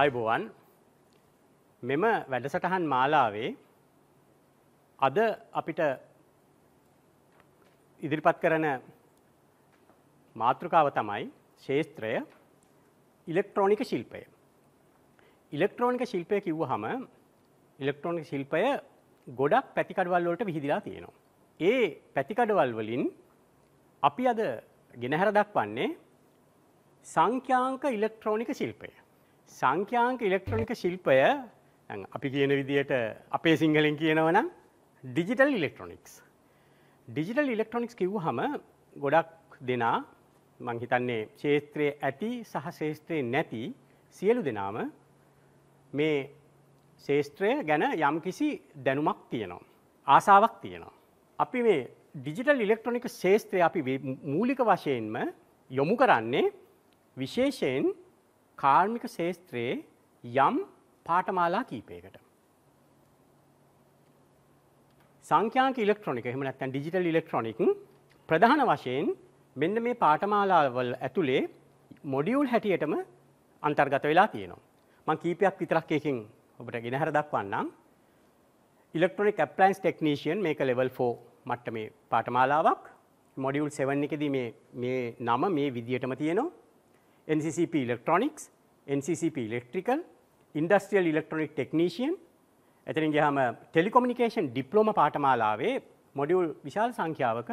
ආයුබෝවන් මෙම වැඩසටහන් මාලාවේ අද අපිට ඉදිරිපත් කරන මාතෘකාව තමයි ශේස්ත්‍රය ඉලෙක්ට්‍රෝනික ශිල්පය. ඉලෙක්ට්‍රෝනික ශිල්පය කිව්වහම ඉලෙක්ට්‍රෝනික ශිල්පය ගොඩක් පැතිකඩවල් වලට විහිදලා තියෙනවා. ඒ පැතිකඩවල් වලින් අපි අද ගෙනහැර දක්වන්නේ සංඛ්‍යාංක ඉලෙක්ට්‍රෝනික ශිල්පය. සංඛ්‍යාංක ඉලෙක්ට්‍රොනික ශිල්පය අපි කියන විදියට අපේ සිංහලෙන් කියනවනම් ඩිජිටල් ඉලෙක්ට්‍රොනික්ස්. ඩිජිටල් ඉලෙක්ට්‍රොනික්ස් කිව්වහම ගොඩක් දෙනා මං හිතන්නේ ශේත්‍රයේ ඇති සහ ශේත්‍රයේ නැති සියලු දෙනාම මේ ශේත්‍රය ගැන යම්කිසි දැනුමක් තියෙනවා. ආසාවක් තියෙනවා. අපි මේ ඩිජිටල් ඉලෙක්ට්‍රොනික ශේත්‍රය අපි මූලික වශයෙන්ම යොමු කරන්නේ විශේෂයෙන් කාර්මික ශේස්ත්‍රයේ යම් පාඨමාලා කීපයකට. සංඛ්‍යාක ඉලෙක්ට්‍රොනික එහෙම නැත්නම් ඩිජිටල් ඉලෙක්ට්‍රොනික ප්‍රධාන වශයෙන් මෙන්න මේ පාඨමාලාවල් ඇතුලේ මොඩියුල් හැටියටම අන්තර්ගත වෙලා තියෙනවා. මම කීපයක් විතරක් එකකින් ඔබට ගෙනහැර දක්වන්නම්. ඉලෙක්ට්‍රොනික ඇප්ලයන්ස් ටෙක්නීෂියන් මේක ලෙවල් 4 මට්ටමේ පාඨමාලාවක්. මොඩියුල් 7 එකේදී මේ මේ නම මේ විදියටම තියෙනවා. NCCP electronics, NCCP electrical, industrial electronic technician එතනින් ගියාම ටෙලිකොමියුනිකේෂන් ඩිප්ලෝමා පාඨමාලාවේ මොඩියුල් විශාල සංඛ්‍යාවක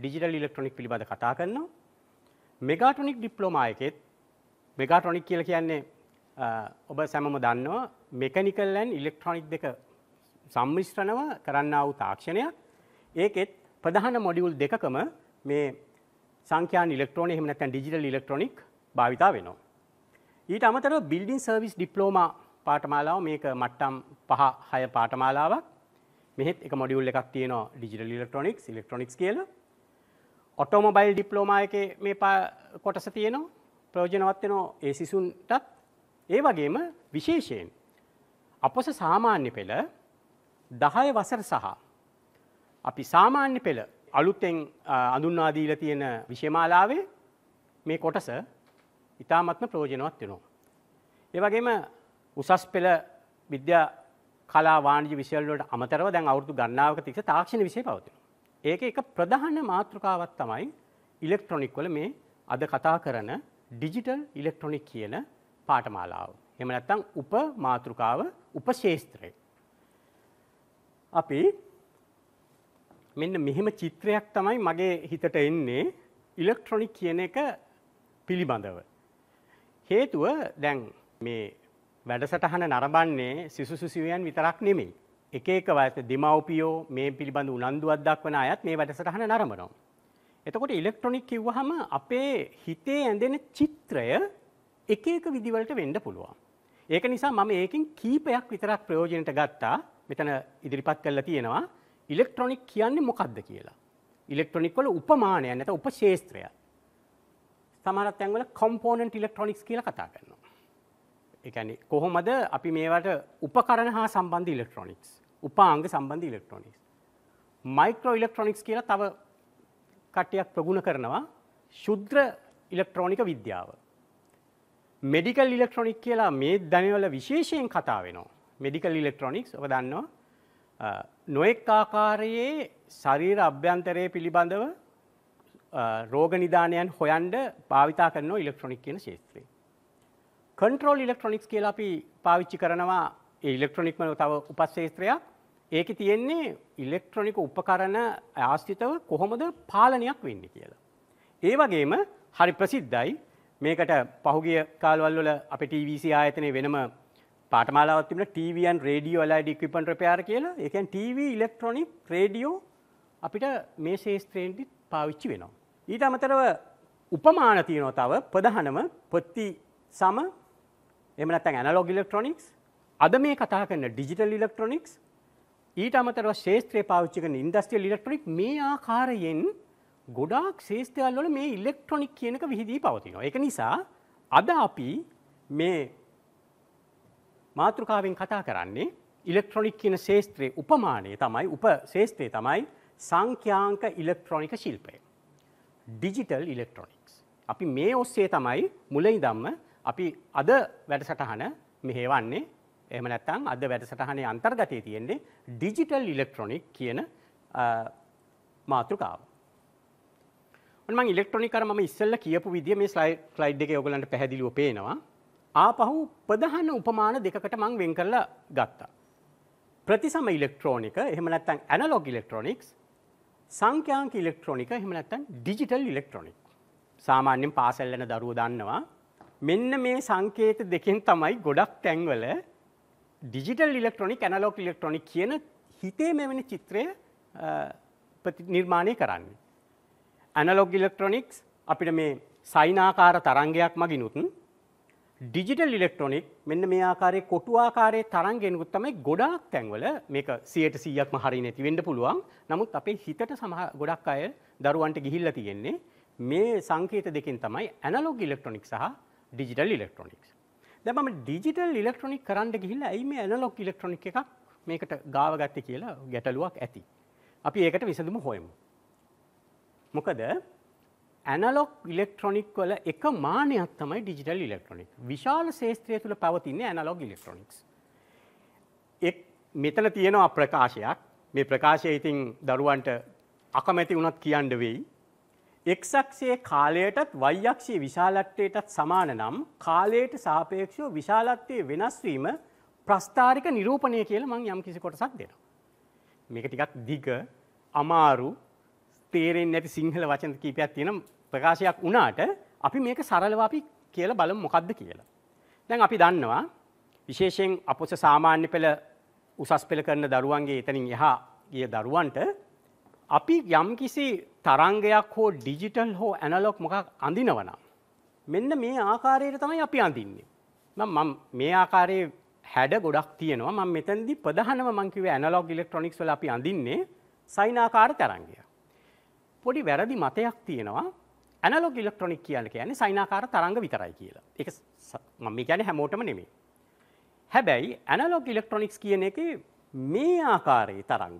ඩිජිටල් ඉලෙක්ට්‍රොනික පිළිබඳ කතා කරනවා. මෙගාටොනික් ඩිප්ලෝමා එකෙත් මෙගාටොනික් කියලා කියන්නේ ඔබ සැමම දන්නවා මෙකනිකල් ඇන් ඉලෙක්ට්‍රොනික් දෙක සම්මිශ්‍රණව කරන්නා වූ තාක්ෂණයක්. ඒකෙත් ප්‍රධාන මොඩියුල් දෙකකම මේ සංඛ්‍යාන ඉලෙක්ට්‍රෝන එහෙම නැත්නම් ඩිජිටල් ඉලෙක්ට්‍රොනික් භාවිතා වෙනවා. ඊට අමතරව බිල්ඩින් සර්විස් ඩිප්ලෝමා පාඨමාලාව මේක මට්ටම් 5 6 පාඨමාලාවක්. මෙහෙත් එක මොඩියුල් එකක් තියෙනවා ඩිජිටල් ඉලෙක්ට්‍රොනික්ස් ඉලෙක්ට්‍රොනික්ස් කියලා. ඔටෝමොබයිල් ඩිප්ලෝමා එකේ මේ කොටස තියෙනවා. ප්‍රයෝජනවත් වෙනවා ඒ සිසුන්ටත්. ඒ වගේම විශේෂයෙන් අපොස සාමාන්‍ය පෙළ 10 වසර සහ අපි සාමාන්‍ය පෙළ අලුතෙන් අඳුන්වා දීලා තියෙන විෂයමාලාවේ මේ කොටස ඉතාමත්ම ප්‍රෝජනවත් වෙනවා. ඒ වගේම උසස් පෙළ විද්‍යා කලා වාණිජ විෂයවලට අමතරව දැන් අවුරුදු ගණනාවක තිස්සේ තාක්ෂණ විෂය පවතිනවා. ඒක එක ප්‍රධාන මාතෘකාවක් තමයි ඉලෙක්ට්‍රොනික් වල මේ අද කතා කරන ඩිජිටල් ඉලෙක්ට්‍රොනික් කියන පාඨමාලාව. එහෙම නැත්නම් උප මාතෘකාව උපශේස්ත්‍රය. අපි මෙන්න මෙහෙම චිත්‍රයක් තමයි මගේ හිතට එන්නේ ඉලෙක්ට්‍රොනික් කියන එක පිළිබඳව. හේතුව දැන් මේ වැඩසටහන නරඹන්නේ සිසු සිසුවියන් විතරක් නෙමෙයි. එක එක වයස දෙමව්පියෝ මේ පිළිබඳ උනන්දුවක් දක්වන අයත් මේ වැඩසටහන නරඹනවා. එතකොට ඉලෙක්ට්‍රොනික කිව්වහම අපේ හිතේ ඇඳෙන චිත්‍රය එක එක විදිවලට වෙන්න පුළුවන්. ඒක නිසා මම ඒකෙන් කීපයක් විතරක් ප්‍රයෝජනට ගත්තා. මෙතන ඉදිරිපත් කරලා තියෙනවා ඉලෙක්ට්‍රොනික කියන්නේ මොකක්ද කියලා. ඉලෙක්ට්‍රොනික් වල උපමානයක් නැත්නම් උපශේස්ත්‍රයක්. සමහර තැන්වල කොම්පෝනන්ට ඉලෙක්ට්‍රොනික්ස් කියල කතා කරනවා. එකන කොහොමද අපි මේවට උපකරණ හා සම්බන්ධ ඉලෙක්ට්‍රොනික්ස් උපාංග සම්බන්ධ ඉලෙක්ට්‍රොනික්ස් මයිකෝ ඉලෙක්ට්‍රොනික්ස් කියලා තව කටයක් ප්‍රගුණ කරනවා ශුද්‍ර ඉලෙක්ට්‍රෝනික විද්‍යාව. මෙඩිකල් ඉලෙක්ට්‍රොනික් කියලා මේ දැනවල විශේෂයෙන් කතා වෙනවා මෙඩිකල් ඉලෙක්ට්‍රොනික්ස් ඔබ දන්නවා නොයෙක් ආකාරයේ ශරීර අභ්‍යන්තරය පිළිබඳව රෝග නිධානයන් හොයන්ඩ භාවිතා කරන ඉලෙක්ට්‍රොනික් කියන ශේත්‍රය. කන්ට්‍රෝල් ඉලෙක්ට්‍රොනික්ස් කියලා අපි පාවිච්චි කරනවා ඉලෙක්ට්‍රොනික්ම තව උපස්සේත්‍රයක් ඒක තියෙන්නේ ඉලෙක්ට්‍රොනික උපකරණ ආස්ථිතව කොහොමද පාලනයක් වෙන්න කියලා. ඒ වගේම හරි ප්‍රසිද්ධයි මේකට පහුගිය කාල්වල්වල අප TVC ආයතනය වෙනම පාටමාලාවත්තිම TVන් රඩියෝ ලයිඩ ඉක්විපන් රපයාර කියලා එකන් TV ඉලෙක්ට්‍රොනික් රඩියෝ අපිට මේ ශේස්ත්‍රයෙන්ටි පාවිච්චි වෙනවා. ඊට අමතරව උපමාන තියෙනවා තව ප්‍රධානම ප්‍රති සම එහෙම නැත්නම් ඇනලොග් ඉලෙක්ට්‍රොනික්ස් අද මේ කතා කරන ඩිජිටල් ඉලෙක්ට්‍රොනික්ස් ඊට අමතරව ශේෂත්‍රයේ පාවිච්චි කරන ඉන්ඩස්ට්‍රියල් ඉලෙක්ට්‍රොනික් මේ ආකාරයෙන් ගොඩාක් ශේෂ්ත්‍රවල වල මේ ඉලෙක්ට්‍රොනික් කියනක විහිදී පවතිනවා. ඒක නිසා අද අපි මේ මාතෘකාවෙන් කතා කරන්නේ ඉලෙක්ට්‍රොනික් කියන ශේෂ්ත්‍රයේ උපමානය තමයි උප ශේෂ්ත්‍රය තමයි සංඛ්‍යාංක ඉලෙක්ට්‍රොනික ශිල්පය. Digital electronics. අපි මේ ඔස්සේ තමයි මුලයි දම්ම අපි අද වැඩසටහන මෙහේවන්නේ එම නැත්තං අද වැඩසටහනේ අන්තර්ගතය තියෙන්නේ ඩිජිටල් ඉලෙක්ට්‍රොනික් කියන මාතෘකාව. ම ඉලෙක්ට්‍රොනිකර ම ඉස්සල්ල කියපු විදිිය මේ ස්ලයි ලයිඩ් එක ඔගලන්ට පැදිලිව පේනවා ආපහු ප්‍රදහන්න උපමාන දෙකට මං වෙන් කරලා ගත්තා. ප්‍රතිසම ඉලෙක්ට්‍රෝනික එහම නැත්තං ඇනලොග ඉලෙක්ට්‍රොනික්ස් සංඛ්‍යාංක ඉලෙක්ට්‍රොනික එහෙම නැත්නම් ඩිජිටල් ඉලෙක්ට්‍රොනික. සාමාන්‍යයෙන් පාසල් යන දරුවෝ දන්නවා මෙන්න මේ සංකේත දෙකෙන් තමයි ගොඩක් තැන්වල ඩිජිටල් ඉලෙක්ට්‍රොනික ඇනලොග් ඉලෙක්ට්‍රොනික කියන හිතේ මෙවැනි චිත්‍රය නිර්මාණය කරන්නේ. ඇනලොග් ඉලෙක්ට්‍රොනික්ස් අපිට මේ සයිනාකාර තරංගයක් මගිනුත් ඩිජිටල් ඉලෙක්ට්‍රොනික් මෙන්න මේ ආකාරය කොටු ආකාරයේ තරන්ගෙනුත් තමයි ගොඩාක් තැන්වල මේක සියයට සීයක්ම හරි නැති වෙන්න පුළුවන් නමුත් අපේ හිතට සමහ ගොඩක් අය දරුවන්ට ගිහිල්ලා තියෙන්නේ මේ සංකේත දෙකෙන් තමයි ඇනලොග් ඉලෙක්ට්‍රොනික් සහ ඩිජිටල් ඉලෙක්ට්‍රොනික්ස් දැන් මම ඩිජිටල් ඉලෙක්ට්‍රොනික් කරන්න ගිහිල්ලා ඇයි මේ ඇනලොග් ඉලෙක්ට්‍රොනික් එකක් මේකට ගාව ගත්තේ කියලා ගැටලුවක් ඇති අපි ඒකට විසඳුම හොයමු මොකද ඇනලොක් ඉලෙක්ට්‍රොනික් වල එක මානයක් තමයි ඩිජිටල් ඉලෙක්ට්‍රොනික් විශාල ශේත්‍රය තුළ පවතින්නේ ඇනලොග් ඉලෙක්ට්‍රොනික්ස් එක් මෙතන තියෙනවා ප්‍රකාශයක් මේ ප්‍රකාශය ඉතින් දරුවන්ට අකමැති වුණත් කියන්න වෙයි එක්සක්ෂයේ කාලයටත් වයික්ෂයේ විශාලත්වයටත් සමාන නම් කාලයට සාපේක්ෂව විශාලත්වය වෙනස්වීම ප්‍රස්ථාරික නිරූපණය කියලා මං යම් කිසි කොටසක් දෙනවා මේක ටිකක් දිග අමාරු තේරෙන් නැති සිංහල වචන කීපයක් තියෙන ප්‍රකාශයක් වුණාට අපි මේක සරලව අපි කියලා බලමු මොකද්ද කියලා. දැන් අපි දන්නවා විශේෂයෙන් අපොස සාමාන්‍ය පෙළ උසස් පෙළ කරන දරුවන්ගේ එතනින් එහා ගිය දරුවන්ට අපි යම්කිසි තරංගයක් හෝ ඩිජිටල් හෝ ඇනලොක් මොකක් අඳිනවනම් මෙන්න මේ ආකාරයට තමයි අපි අඳින්නේ. මම මේ ආකාරයේ හැඩ ගොඩක් තියෙනවා මම මෙතැන්දි ප්‍රධානම මං කිව්වේ ඇනලොග් ඉලෙක්ට්‍රොනික්ස් වල අපි අඳින්නේ සයින් ආකාර තරංගය. පොඩි වැරදි මතයක් තියෙනවා ඇනලොග ඉලෙක්ට්‍රොනික් කියල කියන්නේ සයිනාකාර තරංග විතරයි කියලා එක මම ගැන හැමෝටම නෙමේ. හැබැයි ඇනලොග ඉලෙක්ට්‍රොනික්ස් කියන එක මේ ආකාරයේ තරංග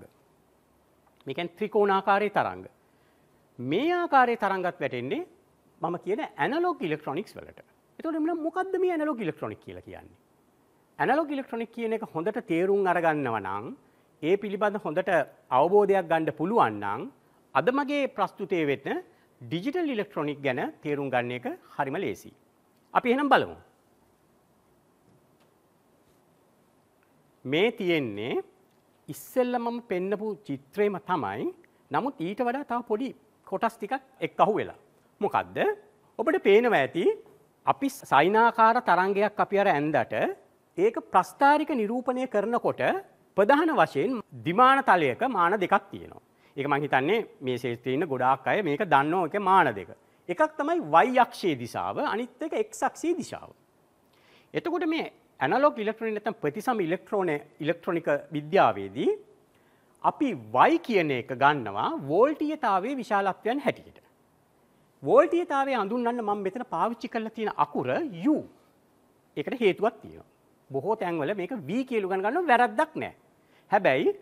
මේකැන් ත්‍රිකෝණාකාරයේ තරංග මේ ආකාරයේ තරංගත් වැටෙන්නේ මම කියන ඇනලොග ඉලෙක්ට්‍රොනික්ස් වලට එතකොට මෙන්න මොකද්ද මේ ඇනලොග ඉලෙක්ට්‍රොනික් කියලා කියන්නේ ඇනලොග ඉලෙක්ට්‍රොනික් කියන එක හොඳට තේරුම් අරගන්නව නම් ඒ පිළිබඳ හොඳට අවබෝධයක් ගන්න පුළුවන් නම් අද මගේ ප්‍රස්තුතයේ වෙන්න ඩිජිටල් ඉලෙක්ට්‍රොනික් ගැන තේරුම් ගන්න එක හරිම ලේසි. අපි එහෙනම් බලමු. මේ තියෙන්නේ ඉස්සෙල්ල මම පෙන්නපු චිත්‍රේම තමයි. නමුත් ඊට වඩා තව පොඩි කොටස් ටිකක් එක්ක අහුවෙලා. මොකද්ද? ඔබට පේනවා ඇති අපි සයිනාකාර තරංගයක් අපි අර ඇන්දට ඒක ප්‍රස්ථාරික නිරූපණය කරනකොට ප්‍රධාන වශයෙන් දිමාන තලයක මාන දෙකක් තියෙනවා. ඒක මං හිතන්නේ මේ ශේත්‍රයේ ඉන්න ගොඩාක් අය මේක දන්නෝ එක මාන දෙක. එකක් තමයි y අක්ෂයේ දිශාව අනිත් එක x අක්ෂයේ දිශාව. එතකොට මේ ඇනලොග් ඉලෙක්ට්‍රොනික නැත්නම් ප්‍රතිසම ඉලෙක්ට්‍රෝන ඉලෙක්ට්‍රොනික විද්‍යාවේදී අපි y කියන එක ගන්නවා වෝල්ටීයතාවයේ විශාලත්වයන් හැටියට. වෝල්ටීයතාවය හඳුන්වන්න මම මෙතන පාවිච්චි කරලා තියෙන අකුර u. ඒකට හේතුවක් තියෙනවා. බොහෝ තැන්වල මේක v කියලා ගන්න ගන්නව වැරද්දක් නැහැ. හැබැයි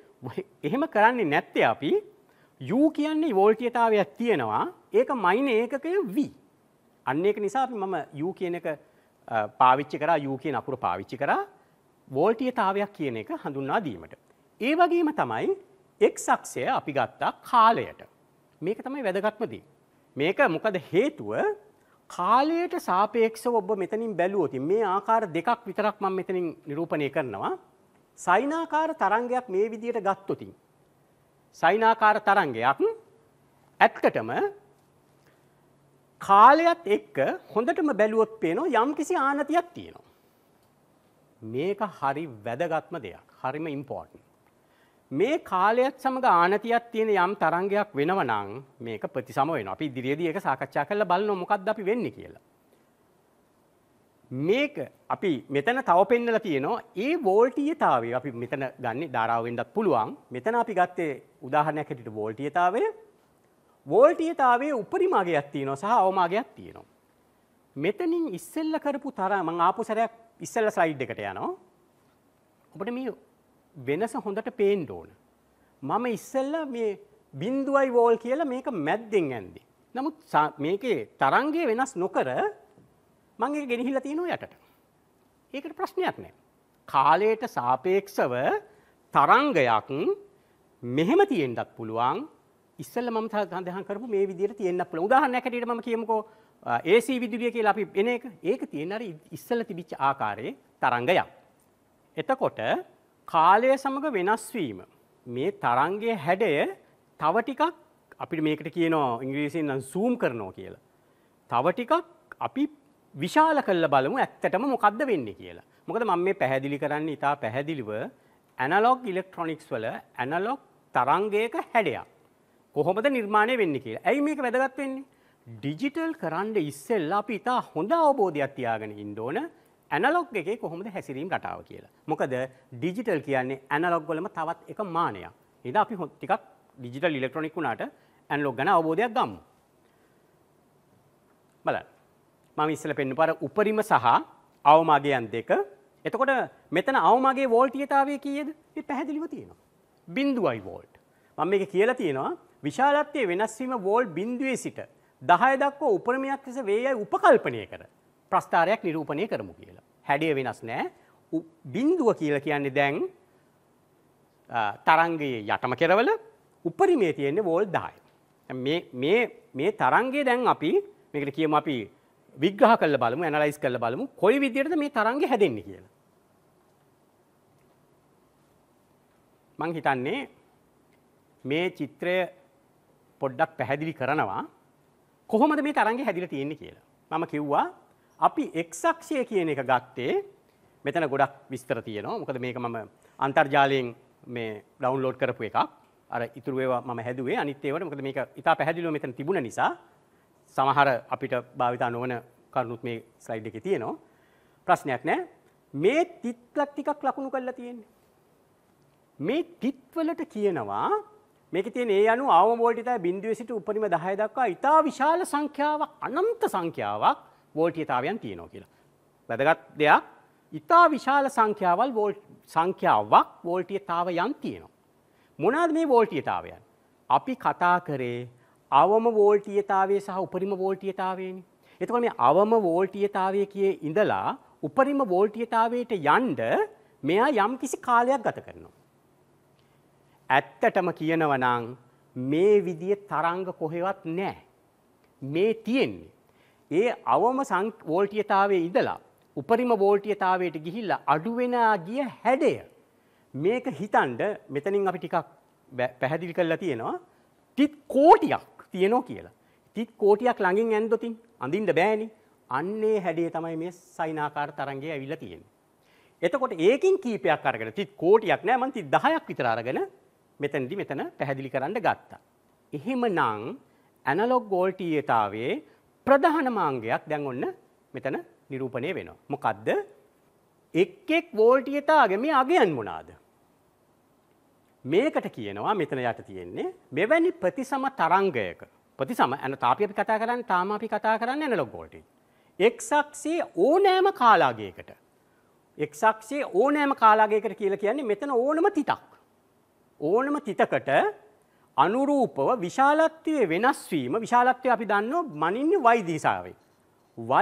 එහෙම කරන්නේ නැත්තේ අපි U කියන්නේ වෝල්ටියතාවයක් තියෙනවා ඒක මයින ඒකකය V. අන්න ඒක නිසා අපි මම U කියන එක පාවිච්චි කරා U කියන අකුර පාවිච්චි කරා වෝල්ටියතාවයක් කියන එක හඳුන්වා දීමට. ඒ වගේම තමයි x අක්ෂය අපි ගත්තා කාලයට. මේක තමයි වැදගත්ම දේ. මේක මොකද හේතුව කාලයට සාපේක්ෂව ඔබ මෙතනින් බැලුවොත් මේ ආකාර දෙකක් විතරක් මම මෙතනින් නිරූපණය කරනවා. සයිනාකාර තරංගයක් මේ විදිහට ගත්තොතින් සයිනාකාර තරංගයක් ඇත්තටම කාලයත් එක්ක හොඳටම බැලුවොත් පේනෝ යම් කිසි ආනතියක් තියෙනවා. මේක හරි වැදගත්ම දෙයක් හරිම ඉම්පෝර්ටන්. මේ කාලයත් සමඟ ආනතියක් තියෙන යම් තරංගයක් වෙනවනං මේක ප්‍රතිසම වෙන අපි දිරියේදී එක සාකච්ඡා කරලා බලන මොකක්ද අපි වෙන්නේ කියලා. මේක අපි මෙතන තව පෙන්නලා තියෙනවා ඒ වෝල්ටීයතාවය අපි මෙතන ගන්න ධාරාවෙන්දත් පුළුවන් මෙතන අපි ගත්තේ උදාහරණයක් හැටියට වෝල්ටීයතාවය වෝල්ටීයතාවයේ උපරිමාගයක් තියෙනවා සහ අවමාගයක් තියෙනවා මෙතනින් ඉස්සෙල්ල කරපු තරම මම ආපු සැරයක් ඉස්සෙල්ල ස්ලයිඩ් එකට යනවා ඔබට මේ වෙනස හොඳට පේන්න ඕන මම ඉස්සෙල්ල මේ බිඳුවයි වෝල් කියලා මේක මැද්දෙන් ඇන්දි නමුත් මේකේ තරංගය වෙනස් නොකර මං ඒක ගෙනහිල්ලා තියෙනවා යටට. ඒකට ප්‍රශ්නයක් නැහැ. කාලයට සාපේක්ෂව තරංගයක් මෙහෙම තියෙන්නත් පුළුවන්. ඉස්සෙල්ලා මම සඳහන් කරපු මේ විදිහට තියෙන්න පුළුවන්. උදාහරණයක් හැටියට මම කියමුකෝ AC විදුලිය කියලා අපි එන එක. ඒක තියෙන අර ඉස්සෙල්ලා තිබිච්ච ආකාරයේ තරංගයක්. එතකොට කාලය සමග වෙනස් වීම මේ තරංගයේ හැඩය තව ටිකක් අපිට මේකට කියනවා ඉංග්‍රීසියෙන් නම් zoom කරනවා කියලා. තව ටිකක් අපි විශාල කල්ල බලමු ඇත්තටම මොකක්ද වෙන්න කියලා. මොකද මම මේ පැහැදිලි කරන්න ඉතා පැහැදිලිව ඇනලොග් ඉලෙක්ට්‍රොනික්ස් වල ඇනලොග් තරංගයක හැඩයක්. කොහොමද නිර්මාණය වෙන්න කියලා. ඇයි මේක වැදගත් වෙන්නේ? ඩිජිටල් කරන්න ඉස්සෙල්ලා අපි ඉතා හොඳ අවබෝධයක් තියාගෙන ඉන්න ඕන ඇනලොග් එකේ කොහොමද හැසිරීම් රටාව කියලා. මොකද ඩිජිටල් කියන්නේ ඇනලොග් වලම තවත් එක මානයක්. ඒද අපි ටිකක් ඩිජිටල් ඉලෙක්ට්‍රොනික් වුණාට ඇනලොග් ගැන අවබෝධයක් ගමු. බලන්න. මම ඉස්සල පෙන්න්න පර උපරිම සහ අවමාගයන් දෙක එතකොට මෙතන අවමගේ වෝල්ටියතාවය කියද පැහැදිලිව තියෙනවා. බින්දුවයි වෝල්ට්. මම එක කියලා තියෙනවා විශාලත්වය වෙනස්වීම වෝල් බින්දුවේ සිට දහය දක්වා උපරමයක් ලෙස වේයයි උපකල්පනය කර ප්‍රස්ථාරයක් නිරූපණය කරමු කියලා. හැඩිය වෙනස් නෑ බින්දුව කියලා කියන්නේ දැන් තරංගයේ යටම කෙරවල උපරිමේ තියෙන්නේ වෝල් 10යි. මේ මේ මේ තරංගය දැන් අපි මේකට කියමු අපි විග්‍රහ කල බලමු ඇනලයිස් කල බලමු කොයි විදියට මේ තරන්ග හැදෙන්නේ කියලා. මං හිතන්නේ මේ චිත්‍රය පොඩ්ඩක් පැහැදිලි කරනවා කොහොමද මේ තරන්ග හැදිල තියෙන්නේ කියලා. මම කිව්වා අපි එක්සක්ෂය කියන එක ගත්තේ මෙතන ගොඩක් විස්තර තියෙනවා මොකද මේක මම අන්තර්ජාලයෙන් මේ ඩවන්ලෝඩ් කරපු එකක් අර ඉතුරුවවා ම හැදුවේ අනිත්තේවට මොකද මේක ඉතා පැහැදිලෝ මෙතන තිබුණ නිසා සමහර අපිට භාවිතා නොවන කරුණුත් මේ ස්ලයිඩ් එකේ තියෙනවා. ප්‍රශ්නයක් නෑ. මේ තිත්ලක් ටිකක් ලකුණු කරලා තියෙන්නේ. මේ තිත් වලට කියනවා මේකේ තියෙන ඒ අණු ආවම වෝල්ටියතාවය බිඳුවේ සිට උපරිම 10 දක්වා ඉතා විශාල සංඛ්‍යාවක් අනන්ත සංඛ්‍යාවක් වෝල්ටියතාවයන් තියෙනවා කියලා. වැදගත් දෙයක් ඉතා විශාල සංඛ්‍යාවල් වෝල්ට් සංඛ්‍යාවක් වෝල්ටියතාවයන් තියෙනවා. මොනවාද මේ වෝල්ටියතාවයන්? අපි කතා කරේ අවම වෝල්ටීයතාවය සහ උපරිම වෝල්ටීයතාවයනි. එතකොට මේ අවම වෝල්ටීයතාවය කියේ ඉඳලා උපරිම වෝල්ටීයතාවයට යන්න මෙයා යම් කිසි කාලයක් ගත කරනවා. ඇත්තටම කියනවා නම් මේ විදිය තරංග කොහෙවත් නැහැ. මේ තියෙන්නේ. ඒ අවම වෝල්ටීයතාවයේ ඉඳලා උපරිම වෝල්ටීයතාවයට ගිහිල්ලා අඩු වෙනා ගිය හැඩය මේක හිතන්ඩ මෙතනින් අපි ටිකක් පැහැදිලි කරලා තියෙනවා ටිත් කෝටියක් තියෙනවා කියලා. තිත් කෝටියක් ළඟින් ඇන්දොතින් අඳින්න බෑනි අන්නේ හැඩේ තමයි මේ සයිනාකාර තරන්ගේ ඇවිල්ල තියෙන. එතකොට ඒකින් කීපයක් අරගෙන තිත් කෝටියක් නෑ මන්ති දහයක් විතර අරගෙන මෙතැනදි මෙතන පැහැදිලි කරන්න ගත්තා. එහෙම නං ඇනලොග් ගෝල්ටීයතාවේ ප්‍රධාන මාංගයක් දැන් ඔන්න මෙතන නිරූපණය වෙනවා. මොකදද එක් එක් වෝල්ටියතාගේ මේ අගයන් මොනාද. මේකට කියනවා මෙතන යට තියෙන්නේ මෙවැනි ප්‍රතිසම තරංගයක ප්‍රතිසම ඇන තාපි අපි කතා කරන්න තාම අපි කතා කරන්න ඇනලොග් වෝල්ටේජ් එක්සක්සේ ඕනෑම කාලාගයකට එක්සක්සේ ඕනෑම කාලාගයකට කියලා කියන්නේ මෙතන ඕනම තිතක් ඕනම තිතකට අනුරූපව විශාලත්වයේ වෙනස්වීම විශාලත්වය අපි දන්නෝ මනින්නේ y දිශාවේ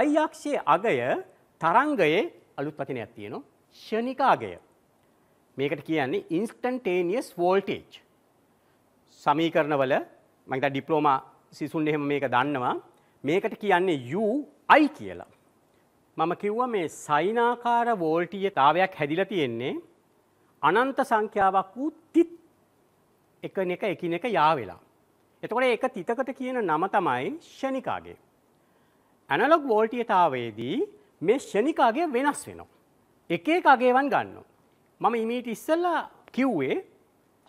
y අක්ෂයේ අගය තරංගයේ අලුත් වචනයක් තියෙනවා ෂණිකාගය මේකට කියන්නේ ඉන්ස්ටන්ටේනියස් වෝල්ටේජ්. සමීකරණවල මම දැන් ඩිප්ලෝමා සිසුන් එහෙම මේක දන්නවා. මේකට කියන්නේ UI කියලා. මම කිව්වා මේ සයිනාකාර වෝල්ටීයතාවයක් හැදිලා තියෙන්නේ අනන්ත සංඛ්‍යාවක් වූ තිත් එකිනෙක එකිනෙක යාවෙලා. එතකොට ඒක තිතකට කියන නම තමයි ෂණිකාගේ. ඇනලොග් වෝල්ටීයතාවයේදී මේ ෂණිකාගේ වෙනස් වෙනවා. එක එක අගේවන් ගන්නවා. මම ඉමීට ඉස්සල්ලා කිව්වේ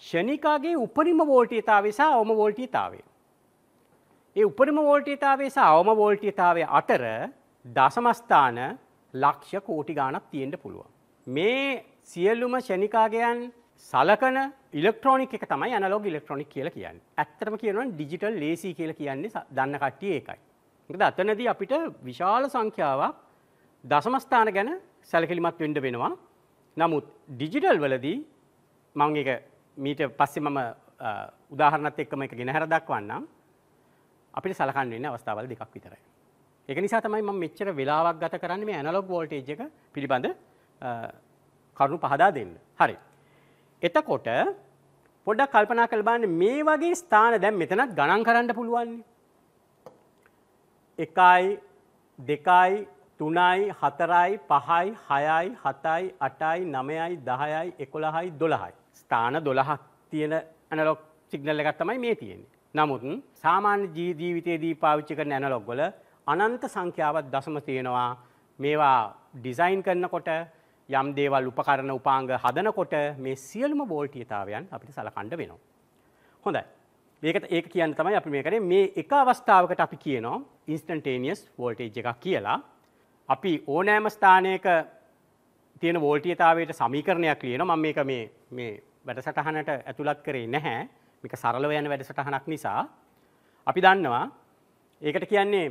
ෂණිකාගේ උපරිම වෝල්ටීතාවේ සහ අවම වෝල්ටීතාවේ. ඒ උපරිම වෝල්ටීතාවේ සහ අවම වෝල්ටීතාවේ අතර දශමස්ථාන ලක්ෂ කෝටි ගණක් තියෙන්න පුළුවන්. මේ සියලුම ෂණිකාගයන් සලකන ඉලෙක්ට්‍රොනික එක තමයි ඇනලොග් ඉලෙක්ට්‍රොනික කියලා කියන්නේ. ඇත්තටම කියනවා ඩිජිටල් ලේසි කියලා කියන්නේ දන්න කට්ටිය ඒකයි. මොකද අතනදී අපිට විශාල සංඛ්‍යාවක් දශමස්ථාන ගැන සැලකිලිමත් වෙන්න වෙනවා. නමුත් ඩිජිටල් වලදී මං එක මීට පස්සේ මම උදාහරණත් එක්කම එක ගෙනහැර දක්වන්නම් අපිට සලකන්න වෙන අවස්ථාවල් දෙකක් විතරයි. ඒක නිසා තමයි මම මෙච්චර වෙලාවක් ගත කරන්නේ මේ ඇනලොග් වෝල්ටේජ් එක පිළිබඳ කරුණු පහදා දෙන්න. හරි. එතකොට පොඩ්ඩක් කල්පනා කරලා බලන්න මේ වගේ ස්ථාන දැන් මෙතනත් ගණන් කරන්න පුළුවන්. 1යි 2යි තුනයි හතරයි පහයි හයයි හතයි අටයි නමයයි දහයයි එකොළහයි දොළහයි. ස්ථාන දොළහක් තියෙන ඇනලොක් සිගනල්ල ගත්තමයි මේ තියෙන්නේ. නමුත් සාමාන්‍ය ජීවිතයේදී පාවිච්චි කරන ඇනලොග්වල අනන්ත සංඛ්‍යාවත් දසම තියෙනවා මේවා ඩිසයින් කරනකොට යම් දේවල් උපකරණ උපාංග හදනකොට මේ සියලුම බෝල්ටියතාවයන් අපිට සලකණ්ඩ වෙනවා. හොඳයි. ඒකට ඒක කියන්න තමයි අපි මේ කරේ මේ එක අවස්ථාවකට අපි කියනවා ඉන්ස්ටන්ටේනියස් වෝල්ටේජ් එකක් කියලා. අපි ඕනෑම ස්ථානයක තියෙන වෝල්ටියතාවයට සමීකරණයක් ලියන මම මේක මේ මේ වැඩසටහනට ඇතුළත් කරේ නැහැ මේක සරලව යන වැඩසටහනක් නිසා අපි දන්නවා ඒකට කියන්නේ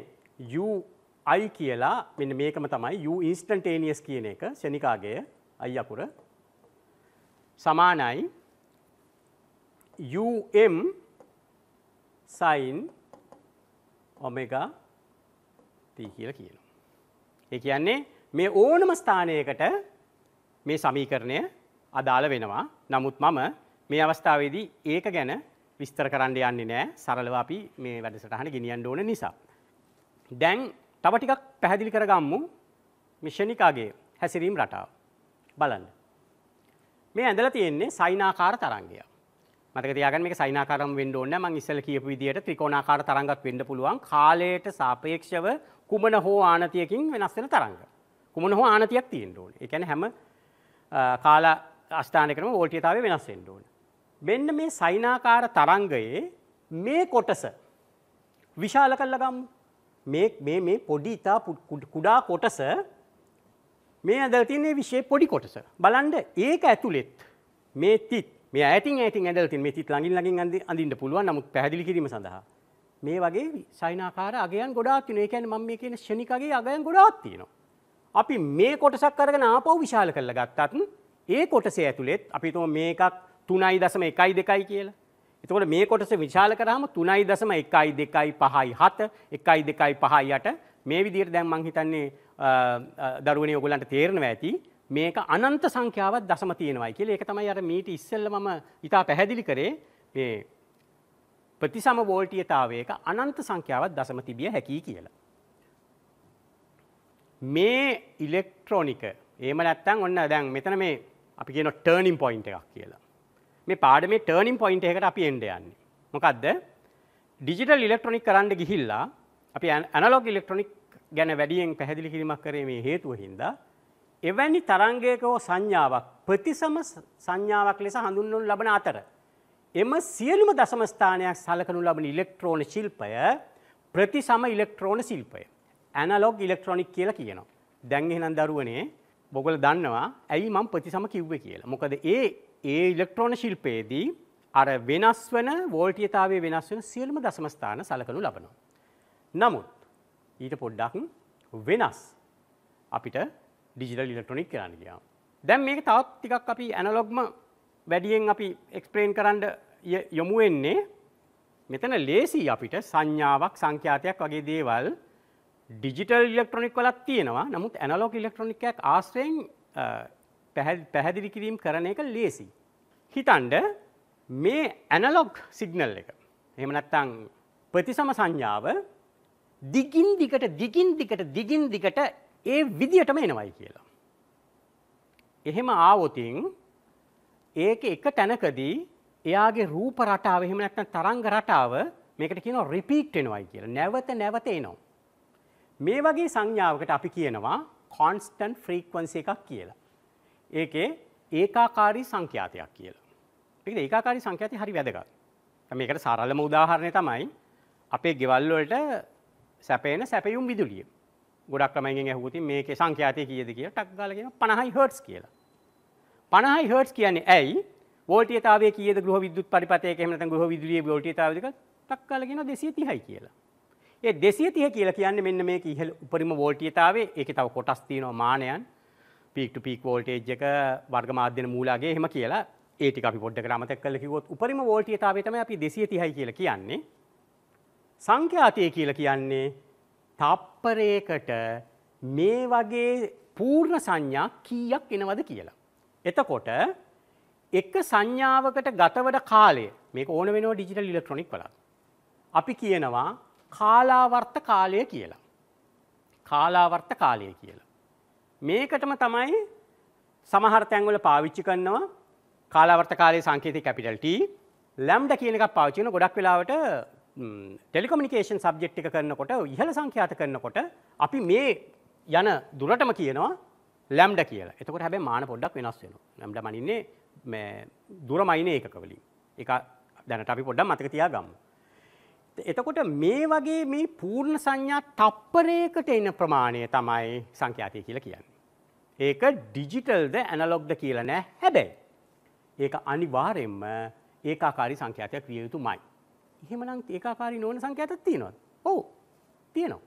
UI කියලා මෙන්න මේකම තමයි U instantaneous කියන එක ශනිකාගය i අකුර සමානයි UM sin omega t කියලා කියනවා ඒ කියන්නේ මේ ඕනම ස්ථානයකට මේ සමීකරණය අදාළ වෙනවා. නමුත් මම මේ අවස්ථාවේදී ඒක ගැන විස්තර කරන්න යන්නේ නෑ සරලව අපි මේ වැඩසටහන ගෙනියන්න ඕන නිසා. දැන් තව ටිකක් පැහැදිලි කරගම්මු මිෂනිකාගේ හැසිරීම් රටාව. බලන්න. මේ ඇඳලා තියෙන්නේ සයිනාකාර තරංගය. මතක තියාගන්න මේක සයිනාකාරම් වෙන්න ඕනේ නැහැ. මම ඉස්සෙල්ලා කියපු විදිහට ත්‍රිකෝණාකාර තරංගයක් වෙන්න පුළුවන්. කාලයට සාපේක්ෂව කුමන හෝ ආනතියකින් වෙනස් වෙන තරංග. කුමන හෝ ආනතියක් තියෙන්න ඕනේ. ඒ කියන්නේ හැම කාල අස්ථානයකම වෝල්ටීයතාවය වෙනස් වෙන්න ඕනේ. මෙන්න මේ සයිනාකාර තරංගයේ මේ කොටස විශාල කරලා ගමු. මේ මේ මේ පොඩි ඉතා කුඩා කොටස මේ ඇදලා තියෙන මේ විශේෂ පොඩි කොටස. බලන්න ඒක ඇතුළෙත් මේ තිත් මේ ඇතින් ඇතින් ඇදලා තියෙන මේ තිත් ළඟින් ළඟින් අඳින්න පුළුවන්. නමුත් පැහැදිලි කිරීම සඳහා මේ වගේ සයිනාකාර අගයන් ගොඩාක් තියෙනවා. ඒ කියන්නේ මම මේ කියන ෂණිකගේ අගයන් ගොඩාක් තියෙනවා. අපි මේ කොටසක් අරගෙන ආපහු විශාල කරලා ගත්තත් ඒ කොටසේ ඇතුළෙත් අපි හිතමු මේකක් 3.1යි 2යි කියලා. එතකොට මේ කොටස විශාල කරාම 3.1යි 2යි 5යි 7 1යි 2යි 5යි 8 මේ විදිහට දැන් මං හිතන්නේ දරුවනේ ඔයගොල්ලන්ට තේරෙනවා ඇති මේක අනන්ත සංඛ්‍යාවක් දශම තියෙනවායි කියලා. ඒක තමයි අර මීට ඉස්සෙල්ලා මම ඊට පැහැදිලි කරේ මේ ප්‍රතිසම වෝල්ටියතාවයක අනන්ත සංඛ්‍යාවක් දසම තිබිය හැකි කියලා. මේ ඉලෙක්ට්‍රෝනික ඒම නැත්තන් ඔන්න දැන් මෙතන මේ අපි කියන ටර්නිම් පොයින්ට එකක් කියලා. මේ පාඩ මේ ටර්නිම් පොයින්ට එකට අපි එන්ඩ යන්නේ. මොකක්ද ඩිජිටල් ඉලෙක්ට්‍රොනික් කරන්න ගිහිල්ලා අපි ඇනලොග ඉලෙක්ට්‍රොනික් ගැන වැඩියෙන් පැහැදිලි කිරීමක් කරේ මේ හේතුව හින්දා එවැනි තරංගයක හෝ සංඥාවක් ප්‍රතිසම සංඥාවක් ලෙස හඳුන්වනු ලබන අතර එම සියලුම දශම ස්ථානයක් සලකනු ලබන ඉලෙක්ට්‍රෝන ශිල්පය ප්‍රතිසම ඉලෙක්ට්‍රෝන ශිල්පය. ඇනලොග් ඉලෙක්ට්‍රොනික් කියලා කියනවා. දැන් එහෙනම් දරුවනේ බොගල දන්නවා ඇයි මම ප්‍රතිසම කිව්වේ කියලා. මොකද ඒ ඒ ඉලෙක්ට්‍රෝන ශිල්පයේදී අර වෙනස් වෙන වෝල්ටීයතාවයේ වෙනස් වෙන සියලුම දශම ස්ථාන සලකනු ලබනවා. නමුත් ඊට පොඩ්ඩක් වෙනස් අපිට ඩිජිටල් ඉලෙක්ට්‍රොනික් කරන්න කියනවා. දැන් මේක තවත් ටිකක් අපි ඇනලොග්ම වැඩියෙන් අපි එක්ස්පලේන් කරන්න යොමු වෙන්නේ මෙතන ලේසි අපිට සංඥාවක් සංඛ්‍යාතයක් වගේ දේවල් ඩිජිටල් ඉලෙක්ට්‍රොනික් වලත් තියෙනවා නමුත් ඇනලොග් ඉලෙක්ට්‍රොනික් එකක් ආශ්‍රයෙන් පැහැදිලි කිරීම කරන එක ලේසි. හිතන්ඩ මේ ඇනලොග් සිග්නල් එක එහෙම නැත්නම් ප්‍රතිසම සංඥාව දිගින් දිගට දිගින් දිගට දිගින් දිගට ඒ විදියටම එනවයි කියලා. එහෙම ආවොතින් ඒක එක තැනකදී එයාගේ රූප රටාව එහෙම නැත්නම් තරංග රටාව මේකට කියනවා රිපීට් වෙනවයි කියලා. නැවත නැවත එනවා. මේ වගේ සංඥාවකට අපි කියනවා constant frequency එකක් කියලා. ඒකේ ඒකාකාරී සංඛ්‍යාතයක් කියලා. ඒකද ඒකාකාරී සංඛ්‍යාතය හරි වැදගත්. මේකට සරලම උදාහරණය තමයි අපේ ගෙවල් වලට සැපේන සැපයුම් විදුලිය. ගොඩක් ළමයින්ගෙන් ඇහුවොත් මේකේ සංඛ්‍යාතය කීයද කියලා ටක් ගාලා කියනවා 50 Hz කියලා. 50 හර්ට්ස් කියන්නේ ඇයි? වෝල්ටීයතාවය කීයද ගෘහ විදුලි පරිපථයක එහෙම නැත්නම් ගෘහ විදුලියේ වෝල්ටීයතාවය දෙක තක්කාල කියනවා 230යි කියලා. ඒ 230 කියලා කියන්නේ මෙන්න මේක ඉහළ උපරිම වෝල්ටීයතාවයේ ඒකේ තව කොටස් තියෙනවා මානයන් peak to peak voltage එක වර්ග මාධ්‍යන මූලාගේ එහෙම කියලා ඒ ටික අපි පොඩ්ඩකට අමතක කරලා කිව්වොත් උපරිම වෝල්ටීයතාවය තමයි අපි 230යි කියලා කියන්නේ. සංඛ්‍යාතය කියලා කියන්නේ තප්පරයකට මේ වගේ පූර්ණ සංඥා කීයක් එනවද කියලා. එතකොට එක සංඥාවකට ගතවන කාලය මේක ඕන වෙනවා ඩිජිටල් ඉලෙක්ට්‍රොනික් වලත්. අපි කියනවා කාලාවර්ත කාලය කියලා. කාලාවර්ත කාලය කියලා. මේකටම තමයි සමහර තැන්වල පාවිච්චි කරනවා කාලාවර්ත කාලයේ සංකේතය කැපිටල් T ලැම්ඩ කියන එකක් පාවිච්චි කරන ගොඩක් වෙලාවට ටෙලිකොමියුනිකේෂන් සබ්ජෙක්ට් එක කරනකොට ඉහළ සංඛ්‍යාත කරනකොට අපි මේ යන දුරටම කියනවා ලැම්ඩ කියලා එතකොට හැබැ මාන පොඩ්ඩක් වෙනස් වෙන ලැම්ඩ මනින්නේ දුර මයින ඒකවලින් එක දැනට අපි පොඩ්ඩක් මතක තියා ගම්ම. එතකොට මේ වගේ මේ පූර්ණ සංඥා තප්පරයකට එන්න ප්‍රමාණය තමයි සංඛ්‍යාතය කියලා කියන්නේ. ඒක ඩිජිටල්ද ඇනලොග්ද කියලා නෑ හැබැයි. ඒක අනිවාරෙන්ම ඒකාකාරි සංඛ්‍යාතයක් විය යුතු මයි. එහෙමනම් ඒකාකාරි නොවන සංඛ්‍යාතත් තියෙනවද? ඔව්. තියෙනවා.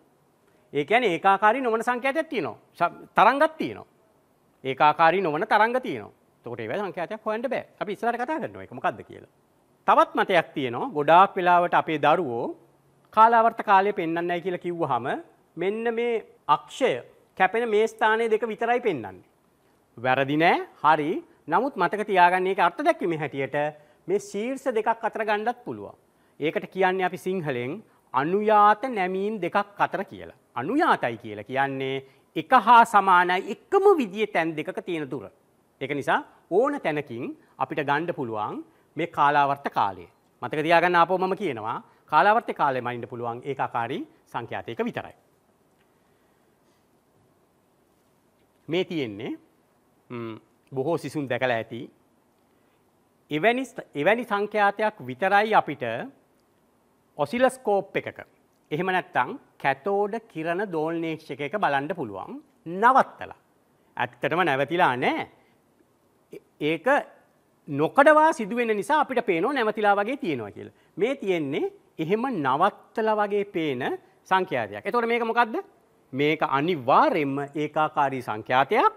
ඒකැන ඒකාකාරී නොවන සංඛ්‍යාතයක් තියෙනවා තරංගත් තියෙනවා ඒකාකාරී නොවන තරංග තියෙනවා තකොට ඒව සංඛ්‍යාතයක් හොයන්න බෑ අපි ඉස්සරහට කතා කරනවා ඒක මොකද්ද කියලා තවත් මතයක් තියෙනවා ගොඩාක් වෙලාවට අපේ දරුවෝ කාලාවර්ත කාලය පෙන්වන්නයි කියලා කිව්වහම මෙන්න මේ අක්ෂය කැපෙන මේ ස්ථානයේ දෙක විතරයි පෙන්වන්නේ වැරදි නෑ හරි නමුත් මතක තියාගන්න ඒක අර්ථ දැක්වීමේ හැටියට මේ ශීර්ෂ දෙකක් අතර ගණ්ඩත් පුළුවන් ඒකට කියන්නේ අපි සිංහලෙන් අනුයාත නැමීම් දෙකක් අතර කියලා. අනුයාතයි කියලා කියන්නේ එක හා සමානයි එක්කම විදිිය තැන් දෙකක තියෙන දුර. එක නිසා ඕන තැනකින් අපිට ගණ්ඩ පුළුවන් මේ කාලාවර්ත කාලේ. මතක දයාගන්න අපෝ මම කියනවා කාලාවර්ත කාලය මයින්ඩ පුළුවන් ඒ ආකාරී සංඛ්‍යාතයක විතරයි. මේ තියෙන්නේ බොහෝ සිසුන් දැකලා ඇති. එවැනි සංඛ්‍යාතයක් විතරයි අපිට ඔසිලස්කෝප් එකක. එහෙම නැත්තං කැතෝඩ කිරණ දෝල්නේක්ෂක එක බලන්ඩ පුළුවන් නවත්තල. ඇත්තටම නැවතිලා නෑ. ඒක නොකඩවා සිදුවෙන නිසා අපිට පේනෝ නැවතිලා වගේ තියෙනවා කියල. මේ තියෙන්නේ එහෙම නවත්තල වගේ පේන සංඛ්‍යාතයක්. එතවට මේක මොකක්ද මේක අනිවාරෙන්ම ඒකාකාරී සංඛ්‍යාතයක්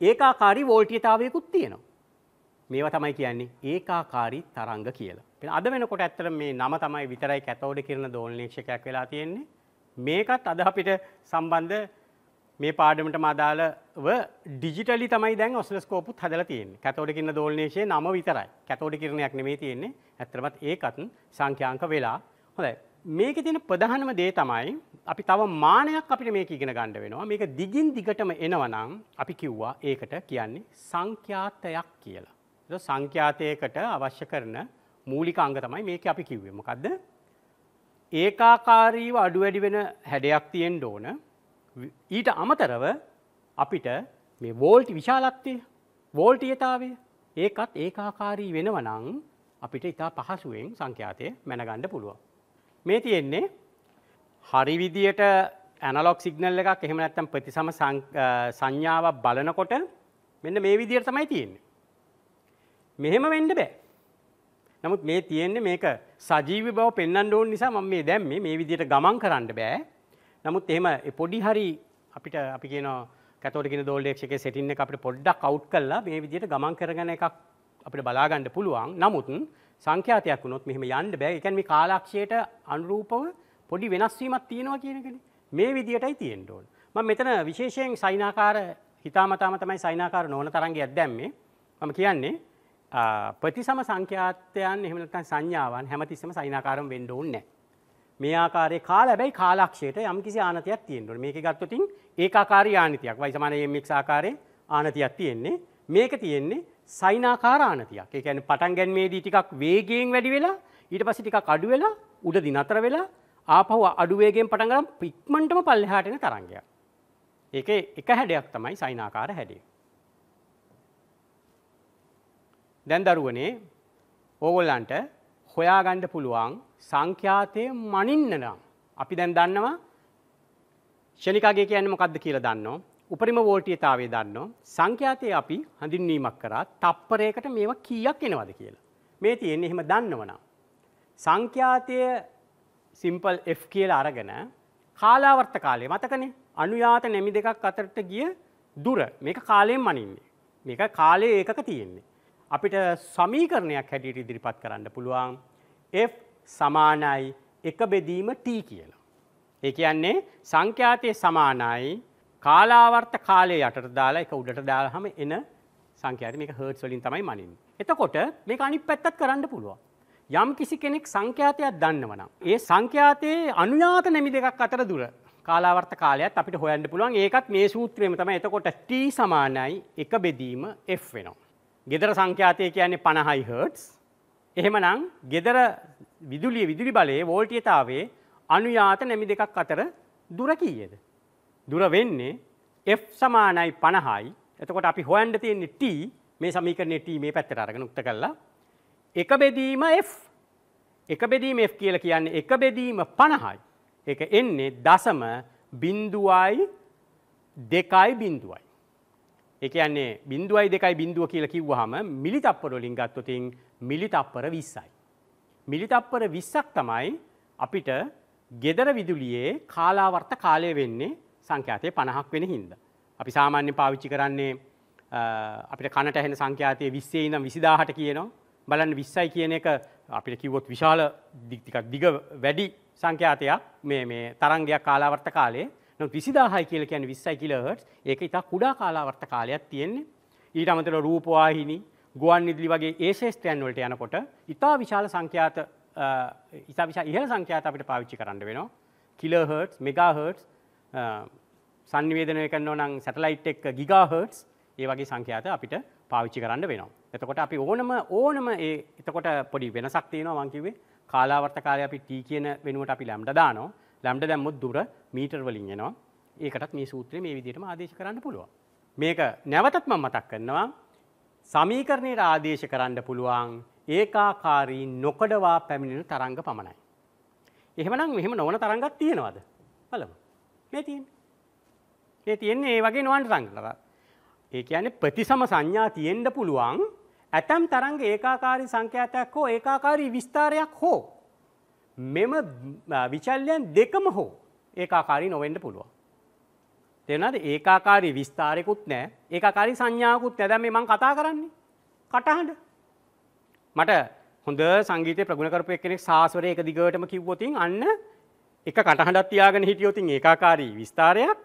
ඒකාකාරී වෝල්ටියතාවයකුත් තියෙනවා. මේව තමයි කියන්නේ ඒකාකාරී තරංග කියලා. අද වෙනකොට ඇත්තට මේ නම තමයි විතරයි කැතෝඩ කිරන දෝලනීක්ෂකයක් වෙලා තියෙන්නේ. මේකත් අද අපිට සම්බන්ධ මේ පාඩමට මදාලව ඩිජිටලි තමයි දැන් ඔස්ලස්කෝපුත් හදලා තියෙන්නේ. කැතෝඩ කිරන දෝලනීක්ෂයේ නම විතරයි. කැතෝඩ කිරණයක් නෙමෙයි තියෙන්නේ. ඇත්තටමත් ඒකත් සංඛ්‍යාංක වෙලා. හොඳයි. මේකේ තියෙන ප්‍රධානම දේ තමයි අපි තව මානයක් අපිට මේක ඉගෙන ගන්න වෙනවා. මේක දිගින් දිගටම එනවා නම් අපි කිව්වා ඒකට කියන්නේ සංඛ්‍යාතයක් කියලා. ඒක සංඛ්‍යාතයකට අවශ්‍ය කරන මූලික අංග තමයි මේක අපි කිව්වේ මොකක්ද ඒකාකාරීව අඩු වැඩි වෙන හැඩයක් තියෙන්න ඕන ඊට අමතරව අපිට මේ වෝල්ටි විශාලත්වය වෝල්ටියතාවය ඒකත් ඒකාකාරී වෙනව නම් අපිට ඉතා පහසුවෙන් සංඛ්‍යාතය මැනගණ්ඩ පුළුවන්. මේ තියෙන්නේ හරි විදියට ඇනලොක් සිගනල් එකක් එහෙම නැත්තම් ප්‍රතිසම සංඥාවක් බලනකොට මෙන්න මේ විදියට තමයි තියෙන්නේ. මෙහෙම වෙන්න බෑ. නමුත් මේ තියෙන්නේ මේක සජීව බව පෙන්වන්න ඕන නිසා මම මේ දැම්මේ මේ විදිහට ගමන් කරන්න බෑ. නමුත් එහෙම පොඩි හරි අපිට අපි කියනවා කැතෝලිකින දෝල්ඩේක්ෂකේ සෙටින් එක අපිට පොඩ්ඩක් අවුට් කළා මේ විදිහට ගමන් කරගෙන එකක් අපිට බලා ගන්න පුළුවන්. නමුත් සංඛ්‍යාතයක් වුණොත් මෙහෙම යන්න බෑ. ඒ කියන්නේ මේ කාලාක්ෂයට අනුරූපව පොඩි වෙනස් වීමක් තියෙනවා කියන එකනේ. මේ විදිහටයි තියෙන්න ඕන. මම මෙතන විශේෂයෙන් සයිනාකාර හිතාමතාම තමයි සයිනාකාර නොවන තරංගයක් දැම්මේ. මම කියන්නේ ප්‍රතිසම සංඛ්‍යාතයන් එහෙමනට සංඥාවන් හැමතිස්සම සයිනාකාරම් වෙන්ඩ ඕන්න. මේ ආකාරය කාල බැයි කාලක්ෂයට යම් කිසි ආනතියක් තියෙන්ටු මේක ගත්තතින් ඒකාකාර ආනතියක් වයිසමාන එමක් ආකාරය ආනතියක් තියෙන්නේ මේක තියෙන්නේ සයිනාකාරානතියක් එකන පටන් ගැන්මේදී ටිකක් වේගෙන් වැඩි වෙලා ඊට පසි ටිකක් අඩු වෙලා උඩ දිනතර වෙලා ආපහු අඩුවේගෙන් පටන්ගම් පික්මටම පල්ලෙහාටන තරංගයක්. ඒක එක හැඩයක් තමයි සයිනාකාර හැඩේ. දැන් දරුවනේ ඕගොල්ලන්ට හොයාගන්න පුළුවන් සංඛ්‍යාතය මනින්න නම් අපි දැන් දන්නවා ෂණිකාගේ කියන්නේ මොකද්ද කියලා දන්නෝ උපරිම වෝල්ටීයතාවය දන්නෝ සංඛ්‍යාතයේ අපි හඳුන්වීමක් කරා තප්පරයකට මේවා කීයක් එනවද කියලා මේ තියෙන්නේ එහෙම දන්නවනම් සංඛ්‍යාතය සිම්පල් F කියලා අරගෙන කාලාවර්ත කාලය මතකනේ අනුයාත නැමි දෙකක් අතරට ගිය දුර මේක කාලයෙන් මනින්නේ මේක කාලයේ ඒකක තියෙන්නේ අපිට සමීකරණයක් හැටියට ඉදිරිපත් කරන්න පුළුවන් F සමානයි එක බෙදීම T කියලා. ඒ කියන්නේ සංඛ්‍යාතයේ සමානයි කාලාවර්ත කාලය යටට දාලා එක උඩට දාලාම එන සංඛ්‍යාත මේක හර්ට්ස් වලින් තමයි මනින්නේ. එතකොට මේක අනිත් පැත්තත් කරන්න පුළුවන්. යම් කිසි කෙනෙක් සංඛ්‍යාතයක් දන්නව නම් ඒ සංඛ්‍යාතයේ අනුයාත නැමි දෙකක් අතර දුර කාලාවර්ත කාලයත් අපිට හොයන්න පුළුවන් ඒකත් මේ සූත්‍රයේම තමයි එතකොට t සමානයි 1 බෙදීම f වෙනවා ගෙදර සංඛ්‍යාතය කියන්නේ පණහයි හර්ටස් එහෙමනම් ගෙදර විදුලිය විදුලි බලයේ වෝල්ටියතාවේ අනුයාත නැමි දෙකක් අතර දුර කීයද. දුර වෙන්නේ F සමානයි පණහයි එතකොට අපි හොයන්ඩ තියෙන්නේ T මේ සමීකරණය T මේ පැත්තට අරගෙන උක්ත කළා. එක බෙදීම F. එක බෙදීම F කියලා කියන්නේ එක බෙදීම 50යි. ඒක එන්නේ දශම බිඳුවයි 2යි බිඳුවයි. එකන්නේ බින්දුවයි දෙකයි බින්දුව කියල කිව්වහම මිලිතප්පර වලින් ගත්තොතින් මිලිතප්පර විස්සයි. මිලිතප්පර විස්සක් තමයි අපිට ගෙදර විදුලියේ කාලාවර්ත කාලය වෙන්නේ සංඛ්‍යාතය පණහක් වෙන හින්ද. අපි සාමාන්‍ය පාවිච්චි කරන්නේ අපිට කණට ඇහෙන සංඛ්‍යාතය විස්සේ ඉනම් විසිදාහට කියනවා බලන්න විස්සයි කියන එක අපිට කිවොත් විශාල දික්තිකක් දිග වැඩි සංඛ්‍යාතයක් මේ තරංගයක් කාලාවර්ත කාලේ නමුත් 20000යි කියලා කියන්නේ 20යි කිලෝහර්ට්ස්. ඒක ඉතා කුඩා කාලාවර්ත කාලයක් තියෙන්නේ. ඊට අමතරව රූපවාහිනී, ගුවන් විදුලි වගේ ඒ ශේෂ්ත්‍රයන් වලට යනකොට ඉතා විශාල සංඛ්‍යාත ඉතා විශාල ඉහළ සංඛ්‍යාත අපිට පාවිච්චි කරන්න වෙනවා. කිලෝහර්ට්ස්, මෙගාහර්ට්ස් සංනිවේදනය කරනවා නම් සැටලයිට් එක ගිගාහර්ට්ස් ඒ වගේ සංඛ්‍යාත අපිට පාවිච්චි කරන්න වෙනවා. එතකොට අපි ඕනම ඕනම ඒ එතකොට පොඩි වෙනසක් තියෙනවා මං කිව්වේ කාලාවර්ත කාලය අපි t කියන වෙනුවට අපි ලැම්ඩා දානවා. ලැම්ඩ දැම්මුත් දුර මීටර් වලින් එනවා. ඒකටත් මේ සූත්‍රය මේ විදිහටම ආදේශ කරන්න පුළුවන්. මේක නැවතත් මම මතක් කරනවා සමීකරණයට ආදේශ කරන්න පුළුවන් ඒකාකාරී නොකඩවා පැමිණෙන තරංග පමණයි. එහෙමනම් මෙහෙම නොවන තරංගක් තියෙනවද? බලමු. මේ තියෙන්නේ. මේ තියෙන්නේ ඒ වගේ නොවන තරංග. ඒ කියන්නේ ප්‍රතිසම සංඥා තියෙන්න පුළුවන් ඇතම් තරංග ඒකාකාරී සංඛ්‍යාතයක් හෝ ඒකාකාරී විස්තරයක් හෝ මෙම විචල්ලයන් දෙකම හෝ ඒකාකාරී නොවෙන්ඩ පුළුවන්. දෙනද ඒකාකාරී විස්ථාරයකුත් නෑ ඒකාකාරී සංඥාකුත් නැදැ මේ මං කතා කරන්නේ කටහඬ. මට හොඳ සංගීතය ප්‍රගුණකරපය කෙනෙක් සාසවර එක දිගටම කිව්වොතින් අන්න එක කටහඬත් තියාගෙන හිටියෝතින් ඒකාකාරී විස්ථාරයක්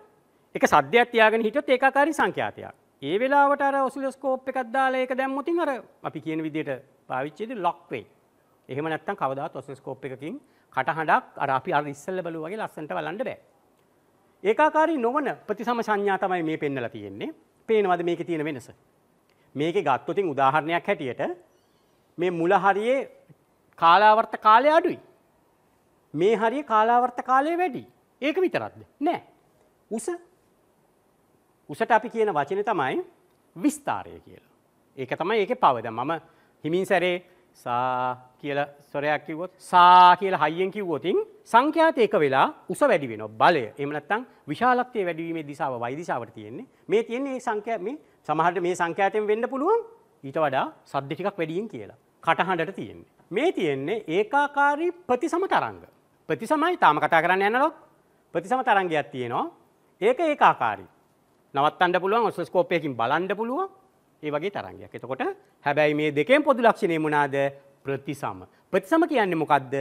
එක සද්‍යයක් තියාගෙන හිටියොත් ඒකාකාරී සංඛ්‍යාතයක්. ඒ වෙලාවට අර ඔසිලස්කෝප් එකක් දාලා ඒක දැම්මොතින් අර අපි කියන විදිහට පාවිච්චි වෙදි ලොක් වෙයි. එහෙම නැත්නම් කවදාවත් ඔසිලොස්කෝප් එකකින් කටහඬක් අර අපි අර ඉස්සෙල්ල බලුවා වගේ ලස්සනට බලන්න බෑ. ඒකාකාරී නොවන ප්‍රතිසම සංඥා තමයි මේ පෙන්වලා තියෙන්නේ. පේනවද මේකේ තියෙන වෙනස? මේකේ ගත්තොත් උදාහරණයක් හැටියට මේ මුල හරියේ කාලාවර්ත කාලය අඩුයි. මේ හරිය කාලාවර්ත කාලය වැඩි. ඒක විතරක්ද? නෑ. උස උසට අපි කියන වචනේ තමයි විස්තරය කියලා. ඒක තමයි ඒකේ පවද. මම හිමින් සැරේ සා කියල ස්වරයක් කිවොත් සා කියල හයියෙන් කිව්වොතින් සංඛ්‍යාත එක වෙලා උස වැඩි වෙන බලය එමනත්තං විශාලත්වය වැඩීමේ දිසාව වයිදිසාවට තියෙන්නේ මේ තියන්නේ සංඛ්‍ය මේ සමහට මේ සංඛ්‍යාතයෙන් වෙන්න පුළුවන් ඊට වඩා සද්ධ ටිකක් වැඩියෙන් කියලා කටහඬට තියෙන්නේ මේ තියෙන්නේ ඒකාකාරී ප්‍රතිසම තරංග ප්‍රතිසමයි තාම කතා කරන්න යනලොත් ප්‍රතිසම තරංගයක් තියෙනවා ඒක ඒකාකාරී නවත්තන්න පුළුවන් ඔස්ලස්කෝපයකින් බලන්න පුළුවන් ඒ වගේ තරංගයක්. එතකොට හැබැයි මේ දෙකෙන් පොදු ලක්ෂණය මොනවාද? ප්‍රතිසම. ප්‍රතිසම කියන්නේ මොකද්ද?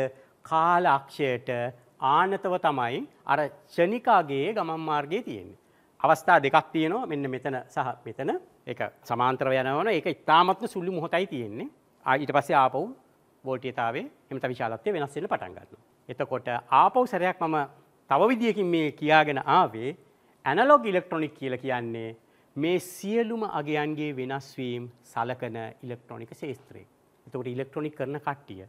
කාල අක්ෂයට ආනතව තමයි අර ෂණිකාගේ ගමන් මාර්ගයේ තියෙන්නේ. අවස්ථා දෙකක් තියෙනවා මෙන්න මෙතන සහ මෙතන. ඒක සමාන්තරව යනවන ඒක ඉතාමත්ම සුළු මොහොතයි තියෙන්නේ. ඊට පස්සේ ආපහු වෝල්ටීයතාවයේ එමෙත විශාලත්වය වෙනස් වෙන්න පටන් ගන්නවා. එතකොට ආපහු සැරයක් මම තව විදියකින් මේ කියාගෙන ආවේ ඇනලොග් ඉලෙක්ට්‍රොනික කියලා කියන්නේ මේ සියලුම අගයන්ගේ වෙනස්වීම් සලකන ඉලෙක්ට්‍රොනික ශේස්ත්‍රයේ. එතකොට ඉලෙක්ට්‍රොනික කරන කට්ටිය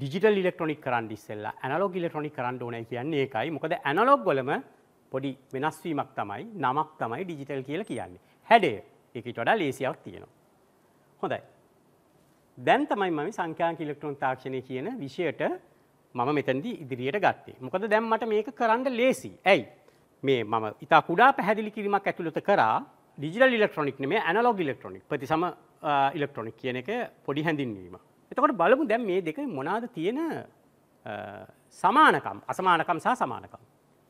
ඩිජිටල් ඉලෙක්ට්‍රොනික කරන්න ඉස්සෙල්ලා ඇනලොග් ඉලෙක්ට්‍රොනික කරන්න ඕනේ කියන්නේ ඒකයි. මොකද ඇනලොග් වලම පොඩි වෙනස්වීමක් තමයි නමක් තමයි ඩිජිටල් කියලා කියන්නේ. හැඩය ඒකට වඩා ලේසියක් තියෙනවා. හොඳයි. දැන් තමයි මම සංඛ්‍යාංක ඉලෙක්ට්‍රොනික තාක්ෂණය කියන විෂයට මම මෙතනදී ඉදිරියට ගත්තේ. මොකද දැන් මට මේක කරන්න ලේසි. ඇයි? මේ මම ඉතා කුඩා පැහැදිලි කිරීමක් ඇතුළත කරා ඩිජිටල් ඉලෙක්ට්‍රොනික් මේ ඇනලොග ඉලෙක්ට්‍රොනික් ප්‍රතිසම ඉලෙක්ට්‍රොනික් කියන එක පොඩි හැඳින්වීම. එතකොට බලමු දැන් මේ දෙක මොනාද තියෙන සමානකම් අසමානකම් සහ සමානකම්.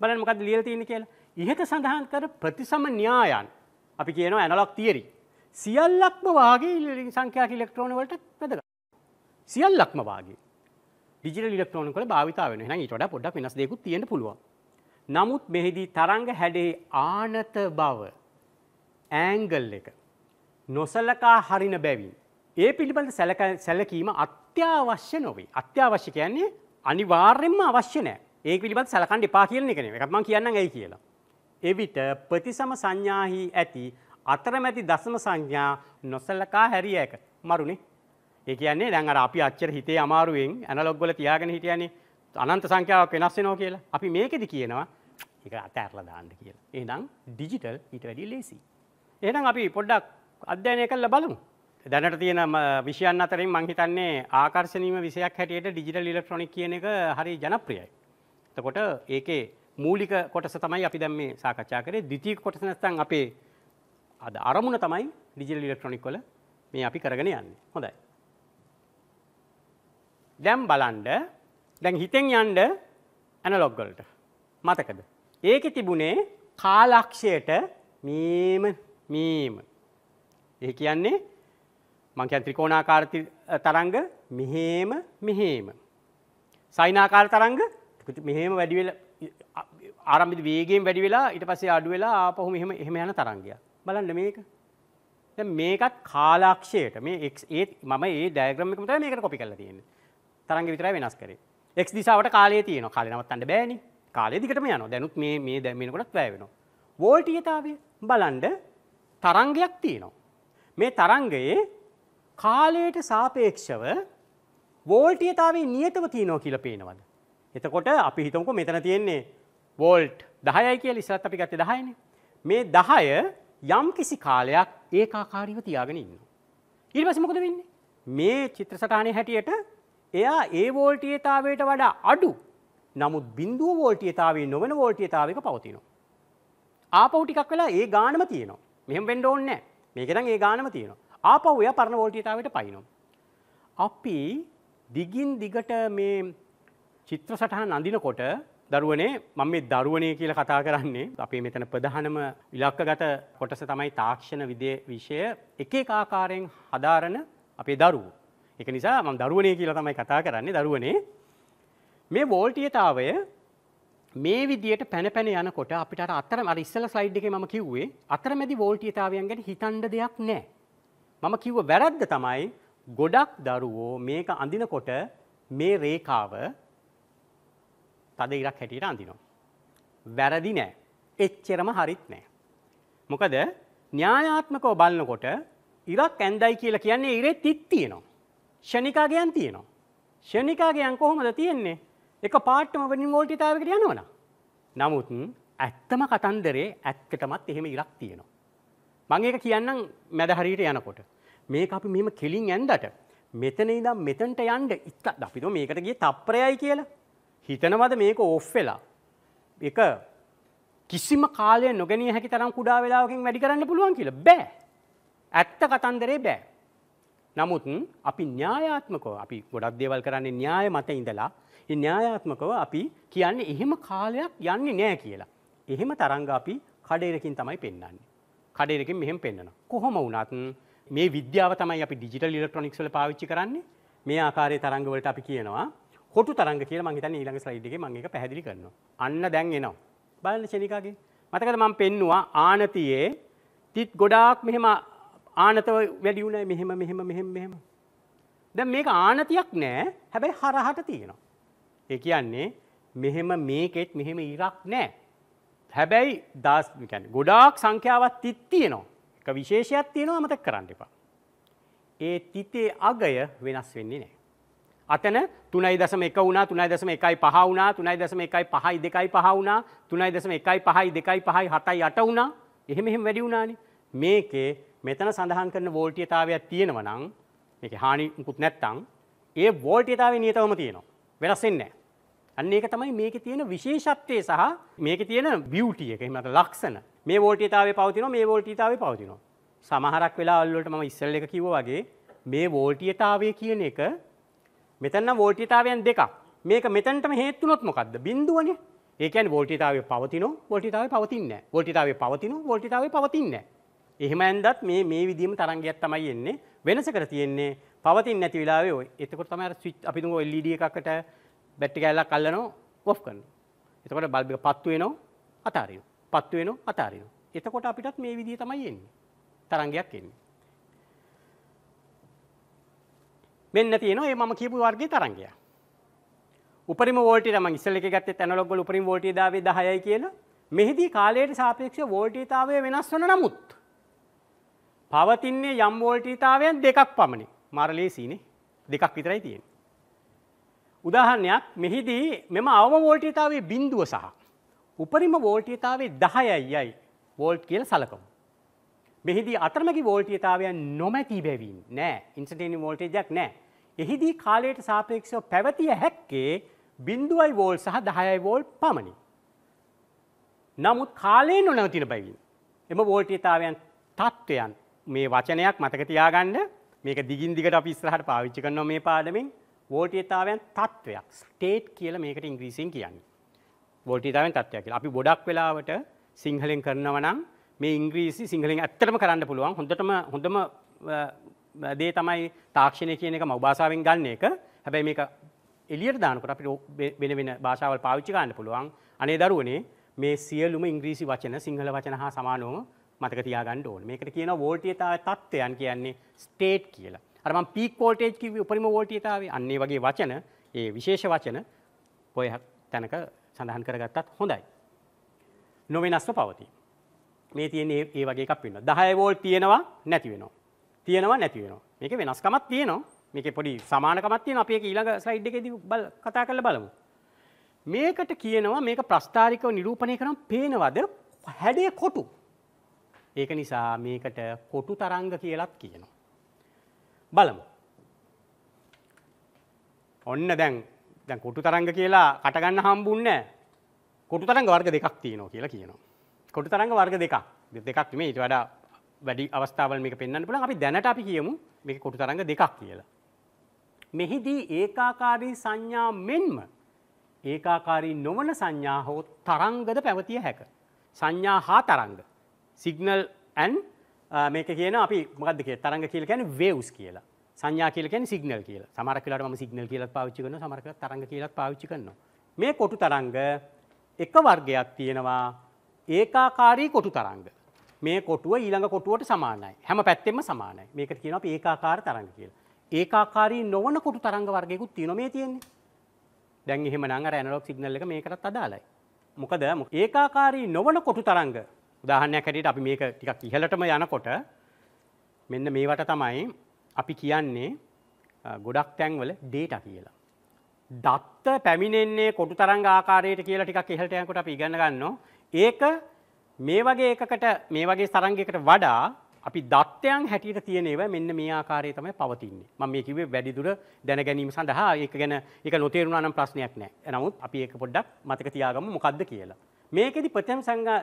බලන්න මොකද්ද ලියලා තියෙන්නේ කියලා. ඉහත සඳහන් කර ප්‍රතිසම න්‍යායන් අපි කියනවා ඇනලොග් තියරි. සියල්ලක්ම වාගේ සංඛ්‍යාක ඉලෙක්ට්‍රෝන වලට වැදගත්. සියල්ලක්ම වාගේ. ඩිජිටල් ඉලෙක්ට්‍රෝන වල භාවිතා වෙනවා. එහෙනම් ඊට වඩා පොඩ්ඩක් වෙනස් දෙයක්ත් තියෙන්න පුළුවන්. නමුත් මෙහිදී තරංග හැඩේ ආනත බව ඇංගල් එක නොසලකා හරින බැවින්. ඒ පිළිබඳ සැලකීම අත්‍යවශ්‍ය නොවේ. අත්‍යවශ්‍ය කියන්නේ අනිවාර්යෙන්ම අවශ්‍ය නෑ. ඒ පිළිබඳ සැලකන් එපා කියන එක නෙවෙයි. මම කියන්නම් ඇයි කියලා. එවිට ප්‍රතිසම සංඥාහි ඇති අතරමැති දශම සංඥා නොසලකා හැරිය එක. මරුනේ. ඒ කියන්නේ දැන් අර අපි අච්චර හිතේ අමාරුවෙන් ඇනලොග් වල තියාගෙන හිටියනේ අනන්ත සංඛ්‍යාවක් වෙනස් වෙනවා කියලා. අපි මේකෙදි කියනවා ඒක අතහැරලා දාන්න කියලා. එහෙනම් ඩිජිටල් ඊට වැඩිය ලේසියි. එහෙනම් අපි පොඩ්ඩක් අධ්‍යයනය කරලා බලමු. දැනට තියෙන විෂයන් අතරින් මං හිතන්නේ ආකර්ශනීය විෂයක් හැටියට ඩිජිටල් ඉලෙක්ට්‍රොනික කියන එක හරි ජනප්‍රියයි. එතකොට ඒකේ මූලික කොටස තමයි අපි දැන් මේ සාකච්ඡා කරේ. ද්විතීයික කොටස නැත්නම් අපේ අද අරමුණ තමයි ඩිජිටල් ඉලෙක්ට්‍රොනික වල මේ අපි කරගෙන යන්නේ. හොඳයි. දැන් බලන්න දැන් හිතෙන් යන්න ඇනලොග් වලට. මතකද? ඒකේ තිබුණේ කාලාක්ෂයට මේම මීම. ඒ කියන්නේ මං කියන්නේ ත්‍රිකෝණාකාර තරංග මෙහෙම මෙහෙම. සයිනාකාර තරංග මෙහෙම වැඩි වෙලා ආරම්භික වේගයෙන් වැඩි වෙලා ඊට පස්සේ අඩු වෙලා ආපහු මෙහෙම එහෙම යන තරංගයක්. බලන්න මේක. දැන් මේකත් කාලාක්ෂයට මේ x ඒ මම ඒ ඩයග්‍රෑම් එකම තමයි මේකට කොපි කරලා තියෙන්නේ. තරංග විතරයි වෙනස් කරේ. x දිශාවට කාලය තියෙනවා. කාලය නවත්තන්න බෑනේ. කාලය දිගටම යනවා. දැනුත් මේ මේ දැන් මේනකොටත් වැය වෙනවා. වෝල්ටීයතාවය බලන්න තරංගයක් තියෙනවා. මේ තරංගයේ කාලයට සාපේක්ෂව වෝල්ටියතාවේ නියතව තියෙනවා කියලා පේනවද. එතකොට අපි හිතමුකෝ මෙතන තියෙන්නේ වෝල්ට් 10යි කියලා ඉස්සරත් අපි ගත්තේ 10යිනේ. මේ 10 යම් කිසි කාලයක් ඒකාකාරීව තියාගෙන ඉන්නවා. ඊට පස්සේ මොකද වෙන්නේ? මේ චිත්‍ර සටහනේ හැටියට එයා ඒ වෝල්ටියතාවයට වඩා අඩු. නමුත් බිඳුව වෝල්ටියතාවේ නොවන වෝල්ටියතාවයක පවතිනවා. ආපහු ටිකක් වෙලා ඒ ගානම තියෙනවා. මෙහම වෙන්ඩ ඕන්න මේකෙනම් ඒ ගානම තියෙනවා ආපහු එයා පරණ වෝල්ටේජතාවයට පයින්නවා. අපි දිගින් දිගට මේ චිත්‍ර සටහන අඳිනකොට දරුවනේ මම මේ දරුවනේ කියලා කතා කරන්නේ අපේ මෙතන ප්‍රධානම ඉලක්කගත කොටස තමයි තාක්ෂණ විදේ විෂය එක එක ආකාරයෙන් හදාරන අපේ දරුවෝ. ඒක නිසා මම දරුවනේ කියලා තමයි කතා කරන්නේ දරුවනේ. මේ වෝල්ටීයතාවය මේ විදියට පැනපැන යනකොට අපිට අතර අර ඉස්සල ස්ලයිඩ් එකේ මම කිව්වේ අතරමැදි වෝල්ටීයතාවයන් ගැන හිතන්න දෙයක් නැහැ. මම කිව්ව වැරද්ද තමයි ගොඩක් දරුවෝ මේක අඳිනකොට මේ රේඛාව තද ඉරක් හැටියට අඳිනවා. වැරදි නෑ. එච්චරම හරිත් නෑ. මොකද න්‍යායාත්මකව බලනකොට ඉරක් ඇන්දයි කියලා කියන්නේ ඉරේ තිත් තියෙනවා. ෂණිකාගයන් තියෙනවා. ෂණිකාගයන් කොහොමද තියෙන්නේ? එක පාට්ටම වනින් වෝල්ටිතාවකට යනවන. නමුත් ඇත්තම කතන්දරේ ඇත්තටමත් එහෙම ඉරක් තියෙනවා. මං ඒක කියන්නම් මැද හරියට යනකොට. මේක අපි මෙම කෙලින් ඇන්දට මෙතන ඉදම් මෙතන්ට යන්ඩ ඉත්ත අපිතු මේකට ගිය තප්‍රයයි කියලා. හිතනවද මේක ඔෆ් වෙලා. එක කිසිම කාලය නොගැනී හැකි තරම් කුඩා වෙලාවකින් වැඩි කරන්න පුළුවන් කියල බෑ. ඇත්ත කතන්දරේ බෑ. නමුත් අපි න්‍යායාත්මකෝ අපි ගොඩක් දේවල් කරන්නේ න්‍යාය මත ඉඳලා ඒ න්‍යායාත්මකව අපි කියන්නේ එහෙම කාලයක් යන්නේ නෑ කියලා. එහෙම තරංග අපි කඩේරකින් තමයි පෙන්වන්නේ. කඩේරකින් මෙහෙම පෙන්වනවා. කොහොම වුණත් මේ විද්‍යාව තමයි අපි ඩිජිටල් ඉලෙක්ට්‍රොනික්ස් වල පාවිච්චි කරන්නේ. මේ ආකාරයේ තරංග වලට අපි කියනවා හොටු තරංග කියලා මම හිතන්නේ ඊළඟ ස්ලයිඩ් එකේ මම ඒක පැහැදිලි කරනවා. අන්න දැන් එනවා. බලන්න ශනිකාගේ. මතකද මම පෙන්නවා ආනතියේ තිත් ගොඩාක් මෙහෙම ආනතව වැඩි වුණා මෙහෙම මෙහෙම මෙහෙම මෙහෙම. දැන් මේක ආනතියක් නෑ. හැබැයි හරහට තියෙනවා. ඒ කියන්නේ මෙහෙම මේකෙත් මෙහෙම ඉරක් නෑ. හැබැයි දස් ගොඩාක් සංඛ්‍යාවත් තිත් තියෙනවා එක විශේෂයක් තියෙනවා අමතක කරන්න එපා. ඒ තිතේ අගය වෙනස් වෙන්නේ නෑ. අතන තුනයි දසම එක වුණා තුනයි දසම එකයි පහ වුණා තුනයි දසම එකයි පහයි දෙකයි පහ වුණා තුනයි දසම එකයි පහයි දෙකයි පහයි හතයි අට වුණා එහෙම එහෙම වැඩි වුණානේ මේකේ මෙතන සඳහන් කරන වෝල්ටියතාවයක් තියෙනවා නම් මේකේ හානි මුකුත් නැත්තම් ඒ වෝල්ටියතාවේ නියතවම තියෙනවා වෙනස් වෙන්නේ නැහැ අන්න ඒක තමයි මේක තියෙන විශේෂත්වය සහ මේක තියෙන බියුටිය එක එමට ලක්ෂණ මේ වෝල්ටිතාව පවතින මේ වෝල්ටිතාව පවතිනවා. සමහරක් වෙලාල්ලට ම ඉස්සල්ල එක කිව වගේ මේ වෝල්ටියතාවය කියන එක මෙතන්න වෝල්ටිතාවයන් දෙක මේක මෙතැන්ට හේතුනොත් මොකක්ද බින්දුවන ඒකන් වෝල්ටිතාව පවතින වෝල්ටිතාව පවතින්න වෝල්ටිතාව පවතින වෝල්ටිතාව පවතින්න. එහෙම ඇන්දත් මේ මේ විදිීම තරංගයක් තමයි එන්නේ වෙනස කර තියෙන්නේ පවතින් නැති වෙලාවේ එතකොට තමයි ස්විච් අපි දුව LED එකකට බැට්ටි කැල්ලක් අල්ලනවා ඔෆ් කරනවා. එතකොට බල්බ් එක පත්තු වෙනවා අතාරිනවා. පත්තු වෙනවා අතාරිනවා. එතකොට අපිටත් මේ විදිහ තමයි එන්නේ. තරංගයක් එන්නේ. මෙන්න තියෙනවා මේ මම කියපු වර්ගයේ තරංගය. උපරිම වෝල්ටේජ් මම ඉස්සෙල් එකේ ගත්තේ ඇනලොග් වල උපරිම වෝල්ටේජ් ආවේ 10යි කියලා. මෙහිදී කාලයට සාපේක්ෂව වෝල්ටේජ්තාවය වෙනස් වන නමුත් පවතින්නේ යම් වෝල්ටේජ්තාවයන් දෙකක් පමණි. මාරලේසිනේ. දෙකක් විතරයි තියෙන්නේ. උදාහරණයක් මෙහිදී මෙම අවම වෝල්ටීතාවේ බිඳුව සහ උපරිම වෝල්ටීතාවේ 10යි වෝල්ට් කියලා සලකමු. මෙහිදී අතරමැදි වෝල්ටීතාවයන් නොමැති බැවින් නෑ ඉන්ස්ටන්ටේනියස් වෝල්ටේජයක් නෑ. එහිදී කාලයට සාපේක්ෂව පැවතිය හැක්කේ 0යි වෝල්ට් සහ 10යි වෝල්ට් පමණි. නමුත් කාලේ නොනවතින බැවින් එම වෝල්ටීතාවයන් තත්ත්වයන් මේ වචනයක් මතක තියාගන්න මේක දිගින් දිගට අපි ඉස්සරහට පාවිච්චි කරනවා මේ පාඩමෙන් වෝල්ටීයතාවයන් තත්ත්වයක් ස්ටේට් කියලා මේකට ඉංග්‍රීසියෙන් කියන්නේ. වෝල්ටීයතාවයන් තත්ත්වයක් කියලා. අපි ගොඩක් වෙලාවට සිංහලෙන් කරනවා නම් මේ ඉංග්‍රීසි සිංහලෙන් ඇත්තටම කරන්න පුළුවන්. හොඳටම හොඳම දේ තමයි තාක්ෂණය කියන එක මව් භාෂාවෙන් ගන්න එක. හැබැයි මේක එළියට දානකොට අපිට වෙන වෙන භාෂාවල් පාවිච්චි කරන්න පුළුවන්. අනේ දරුවනේ මේ සියලුම ඉංග්‍රීසි වචන සිංහල වචන හා සමානව මතක තියාගන්න ඕනේ. මේකට කියනවා වෝල්ටීයතාවයේ තත්ත්වයන් කියන්නේ ස්ටේට් කියලා. අරම පීක් වෝල්ටේජ් කිව්වේ උපරිම වෝල්ටේජයට ආවේ. අන්න ඒ වගේ වචන, ඒ විශේෂ වචන ඔය තැනක සඳහන් කරගත්තත් හොඳයි. නොවෙනස්ව පවතී. මේ තියෙන ඒ වගේ එකක් වෙනවා. 10 වෝල්ට් තියෙනවා නැති වෙනවා. තියෙනවා නැති වෙනවා. මේකේ වෙනස්කමක් තියෙනවා. මේකේ පොඩි සමානකමක් තියෙනවා. අපි ඒක ඊළඟ ස්ලයිඩ් එකේදී කතා කරලා බලමු. මේකට කියනවා මේක ප්‍රස්ථාරිකව නිරූපණය කරන පේනවද හැඩය කොටු. ඒක නිසා මේකට කොටු තරංග කියලත් කියනවා. බලමු. ඔන්න දැන් දැන් කොටු තරංග කියලා කටගන්න හම්බුන්නේ කොටු තරංග වර්ග දෙකක් තියෙනවා කියලා කියනවා. කොටු තරංග වර්ග දෙකක්. දෙකක් නෙමෙයි ඊට වඩා වැඩි අවස්ථාවල් මේක පෙන්වන්න පුළුවන්. අපි දැනට අපි කියමු මේක කොටු තරංග දෙකක් කියලා. මෙහිදී ඒකාකාරී සංඥා මෙන්ම ඒකාකාරී නොවන සංඥා හෝ තරංගද පැවතිය හැක. සංඥා හා තරංග. සිග්නල් ඇන් මේක කියන අපි මොකද කිය තරග කියල කියන වේවස් කියලා සංඥා කියලකෙන් සිගනල් කියල සමර කියලට ම සිගනල් කියලත් පාච්චි කන සමරක තරග කියලත් පාච්චි කරනවා මේ කොටු තරංග එක වර්ගයක් තියෙනවා ඒකාකාරී කොටු තරංග මේ කොටුව ඊළඟ කොටුවට සමානයි හැම පැත්තෙම සමානයි මේක කියන අප ඒකාකාර තරංග කියලා ඒකාකාරී නොවන කොටු තරංග වර්ගයකුත් තියෙනවා මේ තියෙන්නේ දැන් එහෙමනම් අර ඇනලොග් සිගනල් එක මේකටත් අදාළයි මොකද ඒකාකාරී නොවන කොටු තරංග උදාහරණයක් හැටියට අපි මේක ටිකක් ඉහළටම යනකොට මෙන්න මේවට තමයි අපි කියන්නේ ගොඩක් තැන්වල data කියලා. දත්ත පැමිණෙන්නේ කොටු තරංග ආකාරයට කියලා ටිකක් ඉහළට යනකොට අපි ඉගෙන ගන්නවා. ඒක මේ වගේ එකකට මේ වගේ තරංගයකට වඩා අපි දත්තයන් හැටියට තියෙන ඒවා මෙන්න මේ ආකාරයේ තමයි පවතින්නේ. මම මේ කිව්වේ වැඩිදුර දැන ගැනීම සඳහා ඒක ගැන ඒක නොතේරුණා නම් ප්‍රශ්නයක් නැහැ. නමුත් අපි ඒක පොඩ්ඩක් මතක තියාගමු මොකද්ද කියලා. මේකෙදි ප්‍රථම සංඝා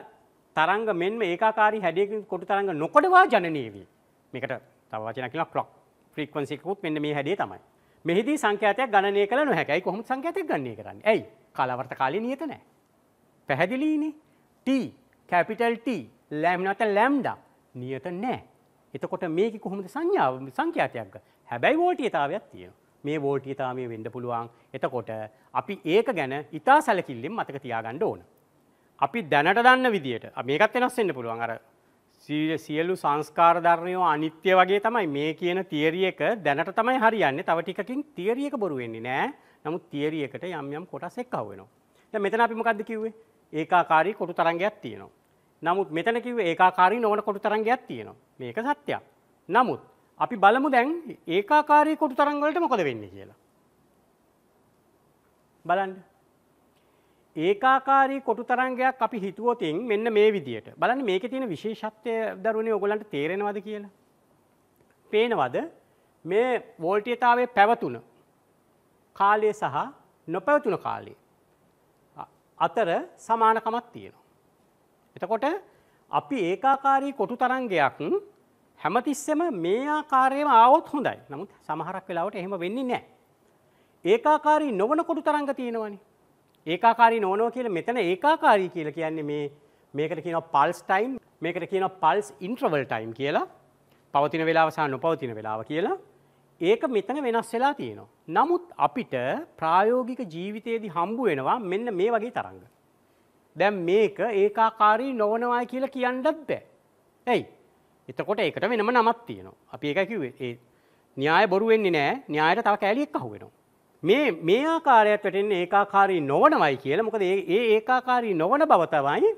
තරංග මෙන්ම ඒකාකාරී හැඩයකින් කොටු තරංග නොකොටවා ජනනය වේ. මේකට තව වචන කියලා ක්ලොක් ෆ්‍රීකවන්සිකුත් මෙන්න මේ හැඩය තමයි. මෙහිදී සංඛ්‍යාතයක් ගණනය කළ නොහැකයි. කොහොමද සංඛ්‍යාතයක් ගණනය කරන්නේ? ඇයි? කාලවර්ත කාලය නියත නැහැ. පැහැදිලිනේ. t capital T ලැම්ඩා නැත්නම් ලැම්ඩා නියත නැහැ. එතකොට මේකේ කොහොමද සංඥාව සංඛ්‍යාතයක්ද? හැබැයි වෝල්ටීයතාවයක් තියෙනවා. මේ වෝල්ටීයතාවය වෙන්න පුළුවන්. එතකොට අපි ඒක ගැන ඊටා සැලකිල්ලෙන් මතක තියාගන්න ඕනේ. අපි දැනට දන්න විදියට මේකත් වෙනස්සෙන්න්න පුළුවන් අර සියලු සංස්කාරධර්මයෝ අනිත්‍ය වගේ තමයි මේ කියන තිේරියක දැනට තමයි හරි යන්න තව ටිකින් තිේරියක බොරුවෙන්නේ නෑ නමුත් තිේරියකට යම් යම් කොටස් එක්කවෙනවා මෙතන අපි මොකක්ද කිව්වේ ඒකාකාරී කොටු තරංගයක් තියෙනවා. නමුත් මෙතන කිව් ඒකාකාරී නොවන කොටු තරංගයක් තියෙනවා මේක සත්‍යයක්. නමුත් අපි බලමු දැන් ඒකාකාරී කොටු තරංගලට මොකද වෙන්න කියලා. බලන්න ඒකාකාරී කොටු තරංගයක් අපි හිතුවොතින් මෙන්න මේ විදියට බලන්න මේක තියෙන විශේෂත්වය දරුණේ ඔයගලන්ට තේරෙනවද කියලා. පේනවද මේ වෝල්ටීයතාවයේ පැවතුන කාලය සහ නොපැවතුන කාලය අතර සමානකමක් තියෙනවා. එතකොට අපි ඒකාකාරී කොටු තරංගයක් හැමතිස්සෙම මේ ආකාරයේම ආවොත් හොඳයි. නමුත් සමහරක් වෙලාවට එහෙම වෙන්නේ නැහැ. ඒකාකාරී නොවන කොටු තරංග තියෙනවනේ. ඒකාකාරී නෝනෝ කියලා මෙතන ඒකාකාරී කියලා කියන්නේ මේ මේකට කියනවා පල්ස් ටයිම් මේකට කියනවා පල්ස් ඉන්ට්‍රවල් ටයිම් කියලා පවතින වෙලාව සහ නොපවතින වෙලාව කියලා ඒක මෙතන වෙනස් වෙලා තියෙනවා. නමුත් අපිට ප්‍රායෝගික ජීවිතයේදී හම්බ වෙනවා මෙන්න මේ වගේ තරංග. දැන් මේක ඒකාකාරී නොවනවායි කියලා කියන්නත් බෑ. ඇයි? එතකොට ඒකට වෙනම නමක් තියෙනවා. අපි ඒකයි කිව්වේ. ඒ න්‍යාය බොරු වෙන්නේ නෑ. න්‍යායට තව කෑලියක් අහු වෙනවා. මේ මේ ආකාරයට වැටෙන්නේ ඒකාකාරී නොවනවයි කියලා. මොකද ඒ ඒ ඒකාකාරී නොවන බව තමයි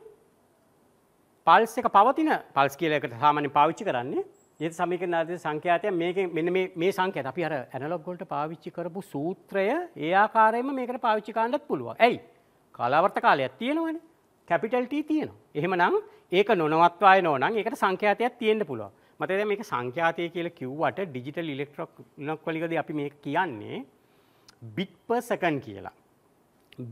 පල්ස් එක පවතින පල්ස් කියලා එකට සාමාන්‍යයෙන් පාවිච්චි කරන්නේ. ඒ සමීකරණ ආදී සංඛ්‍යාතය මේකෙන් මෙන්න මේ මේ සංඛ්‍යාත අපි අර ඇනලොග් වලට පාවිච්චි කරපු සූත්‍රය ඒ ආකාරයෙන්ම මේකට පාවිච්චි කරන්නත් පුළුවන්. ඇයි? කාලාවර්ත කාලයක් තියෙනවනේ. කැපිටල් T තියෙනවා. එහෙමනම් ඒක නොනවත්වායනෝ නම් ඒකට සංඛ්‍යාතයක් තියෙන්න පුළුවන්. මතකද මේක සංඛ්‍යාතය කියලා කිව්වට ඩිජිටල් ඉලෙක්ට්‍රොනික වලිගදී අපි මේක කියන්නේ බිට්පර් සකන් කියලා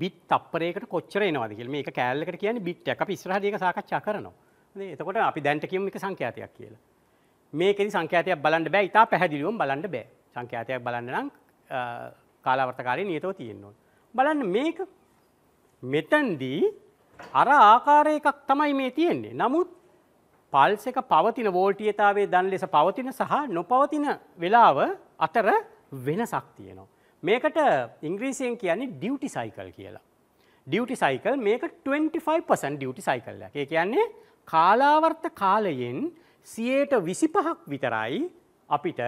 බිත් තපරේකට කොච්චර නවද කියල මේ කෑල්ලකට කියන බිට් එක පිස්රහදක සාකච්ඡා කරනවා එතකොට අපි දැන්ට කියම එක සංඛ්‍යාතියක් කියලා මේකෙදි සංඛ්‍යාතියක් බලන්න බෑ ඉතා පැහැදිලිවම් බලන්න බෑ සංඛ්‍යාතියක් බලන්න නම් කාලාවර්තකාරය නියතව තියෙන්නවා බලන්න මේක මෙතන්දී අර ආකාරය එකක් තමයි මේ තියෙන්නේ නමුත් පල්ස එක පවතින වෝල්ටියතාවේ දන් ලෙස පවතින සහ නොපවතින වෙලාව අතර වෙනසක් තියෙනවා. මේකට ඉංග්‍රීසියෙන් කියන්නේ ඩියුටි සයිකල් කියලා. ඩියුටි සයිකල් මේක 25% ඩියුටි සයිකල් එකක්. ඒ කියන්නේ කාලාවර්ත කාලයෙන් 125ක් විතරයි අපිට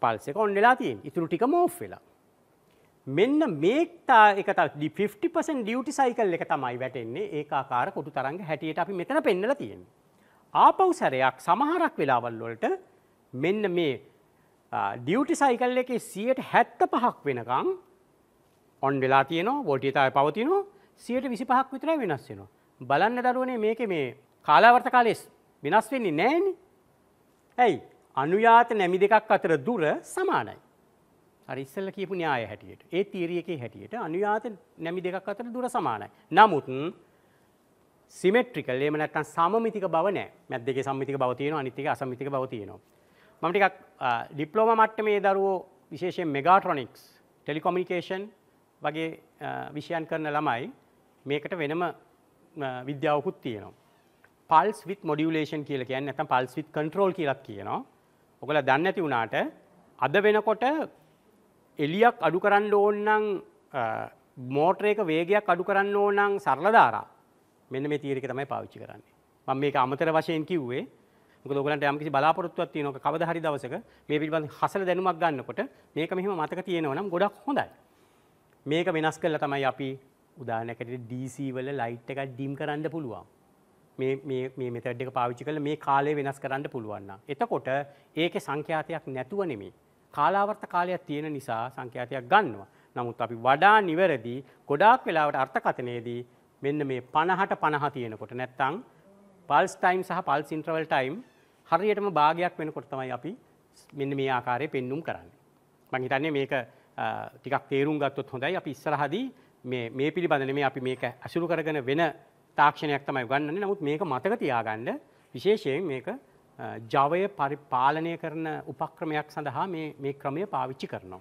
පල්ස් එක ඔන් වෙලා තියෙන්නේ. ඉතුරු ටිකම ඕෆ් වෙලා. මෙන්න මේක්තා එක 50% ඩියුටි සයිකල් එක තමයි වැටෙන්නේ ඒකාකාර කොටු තරංග හැටියට අපි මෙතන පෙන්නලා තියෙන්නේ. ආපෞ සැරයක් සමහරක් වෙලාවල් වලට මෙන්න මේ ඩියවටි සයිකල් එක සියයට හැත්ත පහක් වෙනකං ඔන් වෙලා තියන වොටිතාව පවතින සියයට විසි පහක් විතරයි වෙනස් වෙනවා. බලන්න දරුවනේ මේක මේ කාලාවර්ත කාලෙස් වෙනස් වෙන්නේ නෑන. ඇයි අනුයාත නැමි දෙකක් අතර දුර සමානයි. ඉස්සල්ල කියපු න්‍යාය හැටියට ඒ තීරියකේ හැටියට අනුයාත නැමි දෙකක් අතර දුර සමානයි. නමුත් සිමෙට්‍රිකල් එම නැත්තම් සමමිතික බව නෑ මැද්දකේ සම්මිතික බව තියෙනවා අනිත් එකේ අසම්මිතික බව තියෙනවා. මම ටිකක් ඩිප්ලෝම මට්ටමේ දරුවෝ විශේෂයෙන් මෙගාට්‍රොනික්ස් ටෙලිකොමියුනිකේෂන් වගේ විෂයන් කරන ළමයි මේකට වෙනම විද්‍යාවකුත් තියෙනවා. පල්ස් විත් මොඩියුලේෂන් කියලා කියන්නේ නැත්නම් පල්ස් විත් කන්ට්‍රෝල් කියලා කියනවා. ඔයගොල්ලෝ දන්නේ නැති වුණාට අද වෙනකොට එලියක් අඩු කරන්න ඕන නම් මෝටරේක වේගයක් අඩු කරන්න ඕන නම් සරල ධාරා මෙන්න මේ තීරයක තමයි පාවිච්චි කරන්නේ. මම මේක අමතර වශයෙන් කිව්වේ මොකද ඔයගලන්ට යම් කිසි බලාපොරොත්තුවක් තියෙනවා කවදා හරි දවසක මේ පිළිබඳ හසල දැනුමක් ගන්නකොට මේක මෙහෙම මතක තියෙනවා නම් ගොඩක් හොඳයි. මේක වෙනස් කරලා තමයි අපි උදාහරණයක් ඇරෙට DC වල ලයිට් එකක් ඩිම් කරන්න පුළුවන්. මේ මේ මේ මෙතඩ් එක පාවිච්චි කරලා මේ කාලය වෙනස් කරන්න පුළුවන් නම්. එතකොට ඒකේ සංඛ්‍යාතයක් නැතුව නෙමෙයි. කාලාවර්ත කාලයක් තියෙන නිසා සංඛ්‍යාතයක් ගන්නවා. නමුත් අපි වඩා නිවැරදි ගොඩාක් වෙලාවට අර්ථකථනයේදී මෙන්න මේ 50ට 50 තියෙනකොට නැත්තම් පල්ස් ටයිම් සහ පල්ස් ඉන්ටර්වල් ටයිම් හරියටම භාගයක් වෙනකොට තමයි අපි මෙන්න මේ ආකාරය පෙන්නුම් කරන්නේ. මං හිතන්නේ මේක ටිකක් තේරුම් ගත්තොත් හොඳයි අපි ඉස්සරහදී මේ මේ පිළිබඳ නෙමෙයි අපි මේක අසුරු කරගෙන වෙන තාක්ෂණයක් තමයි උගන්වන්නේ. නමුත් මේක මතක තියාගන්න විශේෂයෙන් මේක ජවය පරිපාලනය කරන උපක්‍රමයක් සඳහා මේ මේ ක්‍රමය පාවිච්චි කරනවා.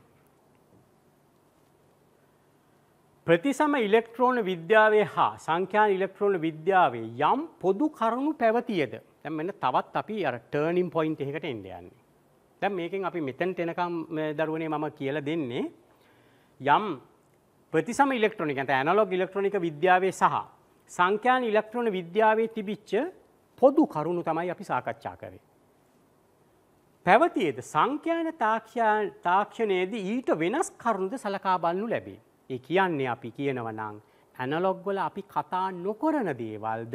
ප්‍රතිසම ඉලෙක්ට්‍රෝන විද්‍යාවේ හා සංඛ්‍යාන ඉලෙක්ට්‍රෝන විද්‍යාවේ යම් පොදු කරුණු පැවතියද දැන් මෙන්න තවත් අපි අර ටර්නින් පොයින්ට් එකකට එන්න යන්නේ. දැන් මේකෙන් අපි මෙතෙන්ට එනකම් දරුවනේ මම කියලා දෙන්නේ යම් ප්‍රතිසම ඉලෙක්ට්‍රොනික ඇත ඇනලොග් ඉලෙක්ට්‍රොනික විද්‍යාවේ සහ සංඛ්‍යාන ඉලෙක්ට්‍රොන විද්‍යාවේ තිබිච්ච පොදු කරුණු තමයි අපි සාකච්ඡා කරේ. පැවතියේද සංඛ්‍යාන තාක්ෂණයේදී ඊට වෙනස් කරුණුද සලකා බලනු ලැබේ. ඒ කියන්නේ අපි කියනවනම් ඇනලොග් වල අපි කතා නොකරන දේවල්ද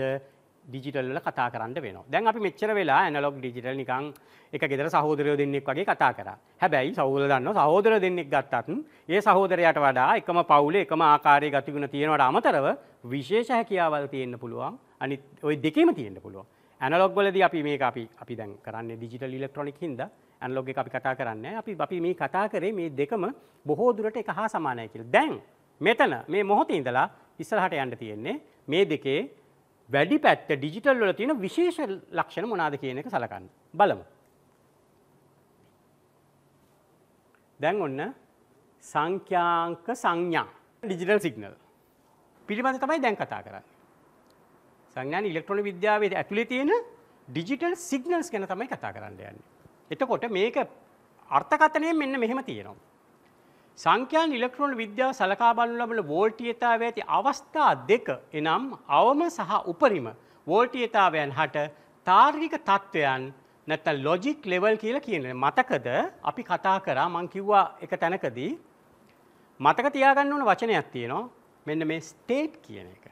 ඩිජිටල්ල කතා කරන්න වෙන දැන් අපි මෙච්චර වෙලා ඇනලොක් ඩිජිටල් නිකං එක ගෙදර සහෝදරයෝ දෙන්නෙක් වගේ කතා කර හැබැයි සෞල දන්න සහෝදර දෙන්නෙක් ගත්තත් ඒ සහෝදරයට වඩා එකම පවුල එකම ආකාරය ගතිගුණ තියෙනවට අමතරව විශේෂ හැකියාවල් තියෙන්න්න පුළුවන් අනි ඔය දෙකම තියෙන්න්න පුළුව ඇනලොක්්වලද අපි මේ අපි අපි දැන් කරන්න ඩිජිටල් ඉලෙක්ට්‍රොනික් හිද ඇන්ලොග් අපි කතා කරන්න අපි අපි මේ කතා කරේ මේ දෙකම බොහෝදුරට එක හා සමානයකිල් දැන් මෙතන මේ මොහොත ඉඳලා ඉස්සරහට යන්න තියෙන්නේ මේ දෙකේ වැඩි පැත්ත ඩිජිටල් වල තියෙන විශේෂ ලක්ෂණ මොනවාද කියන එක සලකන්න. බලමු. දැන් ඔන්න සංඛ්‍යාංක සංඥා ඩිජිටල් සිග්නල් පිළිබඳ තමයි දැන් කතා කරන්නේ. සංඥාන ඉලෙක්ට්‍රොන විද්‍යාවේ ඇතුලේ තියෙන ඩිජිටල් සිග්නල්ස් ගැන තමයි කතා කරන්න යන්නේ. එතකොට මේක අර්ථකථනයෙන් මෙන්න මෙහෙම තියෙනවා. සංඛ්‍යාන ඉලෙක්ට්‍රෝන විද්‍යාව සලකා බලනු ලබන වෝල්ටීයතාවය ඇති අවස්ථා දෙක එනම් අවම සහ උපරිම වෝල්ටීයතාවයන් හට තාර්කික තත්ත්වයන් නැත්නම් ලොජික් ලෙවල් කියලා කියන්නේ මතකද අපි කතා කරා මම කිව්වා එක තැනකදී මතක තියාගන්න ඕන වචනයක් තියෙනවා මෙන්න මේ ස්ටේට් කියන එක.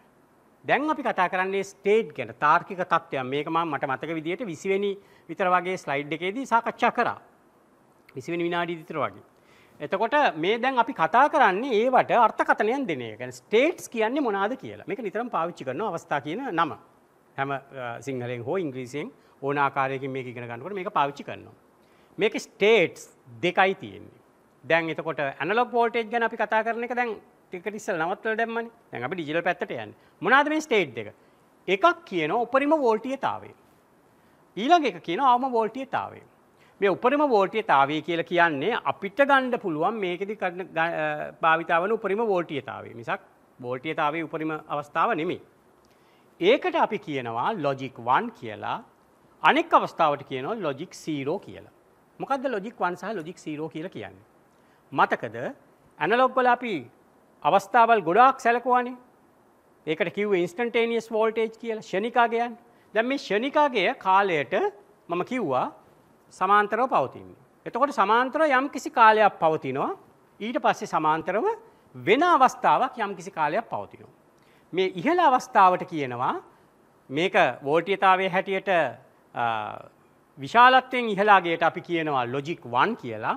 දැන් අපි කතා කරන්නේ ස්ටේට් ගැන තාර්කික තත්ත්වයන් මේක මම මට මතක විදියට 20 වෙනි විතර වගේ ස්ලයිඩ් එකේදී සාකච්ඡා කරා. 20 වෙනි විනාඩිය විතර වගේ. එතකොට මේ දැන් අපි කතා කරන්නේ ඒවට අර්ථකතනයන් දෙන එක ස්ටේට්ස් කියන්නේ මොනාද කියලා මේක නිතරම් පාවිච්චි කරන අවස්ථා කියන නම හැම සිංහලෙන් හෝ ඉංග්‍රීසියෙන් ඕන ආකාරයකින් මේක ඉගෙන ගන්නකොට මේක පාවිච්චි කරනවා. මේක ස්ටේට්ස් දෙකයි තියෙන්නේ. දැන් එතකොට ඇනලොග් වෝල්ටේජ් ගැන අපි කතා කරන එක දැන් ටිකට ඉස්සෙල් නවත්වලා දැම්මනේ. දැන් අපි ඩිජිටල් පැත්තට යන්නේ. මොනවාද මේ ස්ටේට් දෙක? එකක් කියනවා උපරිම වෝල්ටීයතාවය. ඊළඟ එක කියනවා අවම වෝල්ටීයතාවය. මේ උපරිම වෝල්ටිය තාවය කියල කියන්නේ අපිට ගණ්ඩ පුළුවන් මේකෙදි භාවිතාවන උපරිම වෝල්ටිය තාවේ මිසක් වෝල්ටිය තාවේ උපරිම අවස්ථාව නෙමේ. ඒකට අපි කියනවා ලොජික් වන් කියලා අනෙක් අවස්ථාවට කියනවා ලොජික් සීරෝ කියලා. මොකද ලොජික් වන් සහ ලොජික් සීරෝ කියල කියන්නේ. මතකද ඇනලොග්වල අපි අවස්ථාවල් ගොඩාක් සැලකවානේ ඒකට කිව් ඉන්ස්ටන්ටේනියස් වෝල්ටේජ් කියල ෂණිකාගයන් දැම් මේ ෂණිකාගේ කාලයට මම කිව්වා සමාන්තරව පවතින්නේ. එතකොට සමාන්තරව යම් කිසි කාලයක් පවතිනවා ඊට පස්සේ සමාන්තරව වෙන අවස්ථාවක් යම් කිසි කාලයක් පවතිනවා. මේ ඉහළ අවස්ථාවට කියනවා මේක වෝල්ටියතාවයේ හැටියට විශාලත්වයෙන් ඉහලාගේට අපි කියනවා ලොජික් 1 කියලා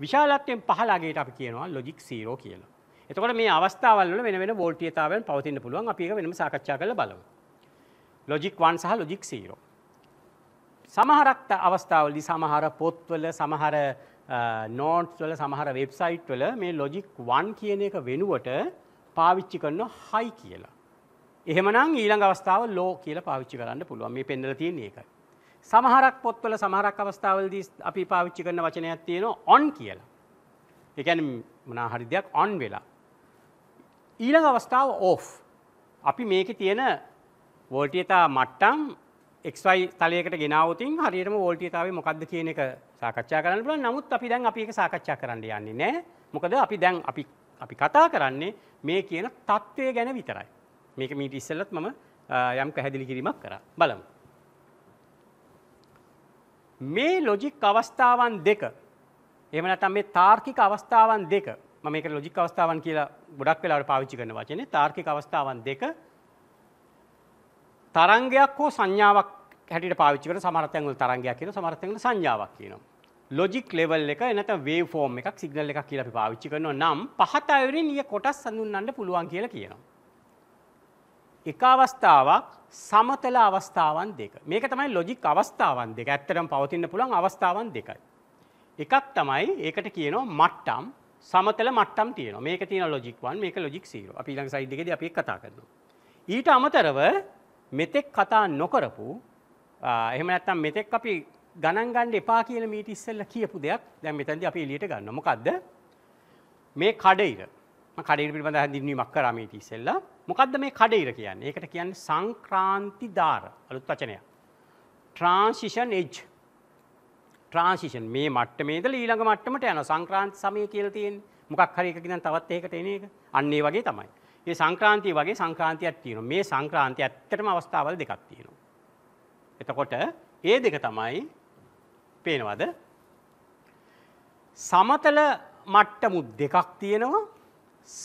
විශාලත්වයෙන් පහලාගේට අපි කියනවා ලොජික් 0 කියලා. එතකොට මේ අවස්ථාවල් වල වෙන වෙන වෝල්ටියතාවයන් පවතින්න පුළුවන් අපි ඒක වෙනම සාකච්ඡා කරලා බලමු. ලොජික් 1 සහ ලොජික් 0. සමහරක්ත අවස්ථාවලදි සමහර පොත්වල සමහර නෝට්ස්වල සමහර වෙබ්සයිට්වල මේ ලොජික් වන් කියන එක වෙනුවට පාවිච්චි කරන හයි කියලා. එහෙමනම් ඊළඟ අවස්ථාව ලෝ කියලා පාවිච්චි කරන්න පුළුවන් මේ පෙන්නලා තියෙන එකයි. සමහරක් පොත්වල සමහරක් අවස්ථාවලදී අපි පාවිච්චි කරන වචනයක් තියෙනවා on කියලා. ඒ කියන්නේ මොනා හරි දෙයක් on වෙලා. ඊළඟ අවස්ථාව off. අපි මේකේ තියෙන වෝල්ටීයතා මට්ටම් එක්යි තලයකට ගෙනවතින් හරියටම වෝල්ටියතාව මොකක්ද කියන එක සාකච්ඡා කරන්න පුලන් නමුත් අපි දැන් අපි එක සාකච්ඡා කරන්න යන්නේ නෑ මොකද අපි දැන් අපි අපි කතා කරන්නේ මේ කියන තත්ත්වය ගැන විතරයි මේක මීට ඉස්සල්ලත් මම යම් පැහැදිලි කිරීමක් කර බලමු. මේ ලොජික් අවස්ථාවන් දෙක එමනතම් මේ තාර්කික අවස්ථාවන් දෙක මේක ලොජික් අවස්ථාවන් කියලා ගොඩක් වෙලාට පාවිච්චි කරන වචනේ තාර්කික අවස්ථාවන් දෙක තරංගයක් හෝ සංඥාවක් හැටියට පාවිච්චි කරන සමහර තැන්වල තරංගයක් කියනවා සමහර තැන්වල සංඥාවක් කියනවා. ලොජික් ලෙවල් එක නැත්නම් වේව් ෆෝම් එකක් සිග්නල් එකක් කියලා අපි පාවිච්චි කරනවා නම් පහත අයුරින් ඊය කොටස් හඳුන්වන්න පුළුවන් කියලා කියනවා. එක අවස්ථාවක් සමතල අවස්ථාවන් දෙක. මේක තමයි ලොජික් අවස්ථාවන් දෙක. ඇත්තටම පවතින්න පුළුවන් අවස්ථාවන් දෙකයි. එකක් තමයි ඒකට කියනවා මට්ටම් සමතල මට්ටම් තියෙනවා. මේක තියෙනවා ලොජික් 1, මේක ලොජික් 0. අපි ඊළඟ සයිඩ් එකේදී අපි ඒක කතා කරනවා. ඊට අමතරව මෙතෙක් කතා නොකරපු එහෙම නැත්තම් මෙතෙක් අපි ගණන් ගන්න එපා කියන මීට ඉස්සෙල්ලා කියපු දෙයක් දැන් මෙතනදී අපි එළියට ගන්නවා. මොකද්ද? මේ කඩිර. මම කඩිර පිළිබඳව හඳුන්වීමක් කරා මීට ඉස්සෙල්ලා. මොකද්ද මේ කඩිර කියන්නේ? ඒකට කියන්නේ සංක්‍රාන්ති දාර අලුත් වචනයක්. transition edge transition මේ මට්ටමේ ඉඳලා ඊළඟ මට්ටමට යන සංක්‍රාන්ති සමය කියලා තියෙන්නේ. මොකක් හරි එකකින් තවත් ඒකට එන එක. අන්න ඒ වගේ තමයි. ඒ සංක්‍රාන්තිය වගේ සංක්‍රාන්තියක් තියෙනවා. මේ සංක්‍රාන්තිය ඇත්තටම අවස්ථාවල් දෙකක් තියෙනවා. එතකොට ඒ දෙක තමයි පේනවද? සමතල මට්ටමු දෙකක් තියෙනවා.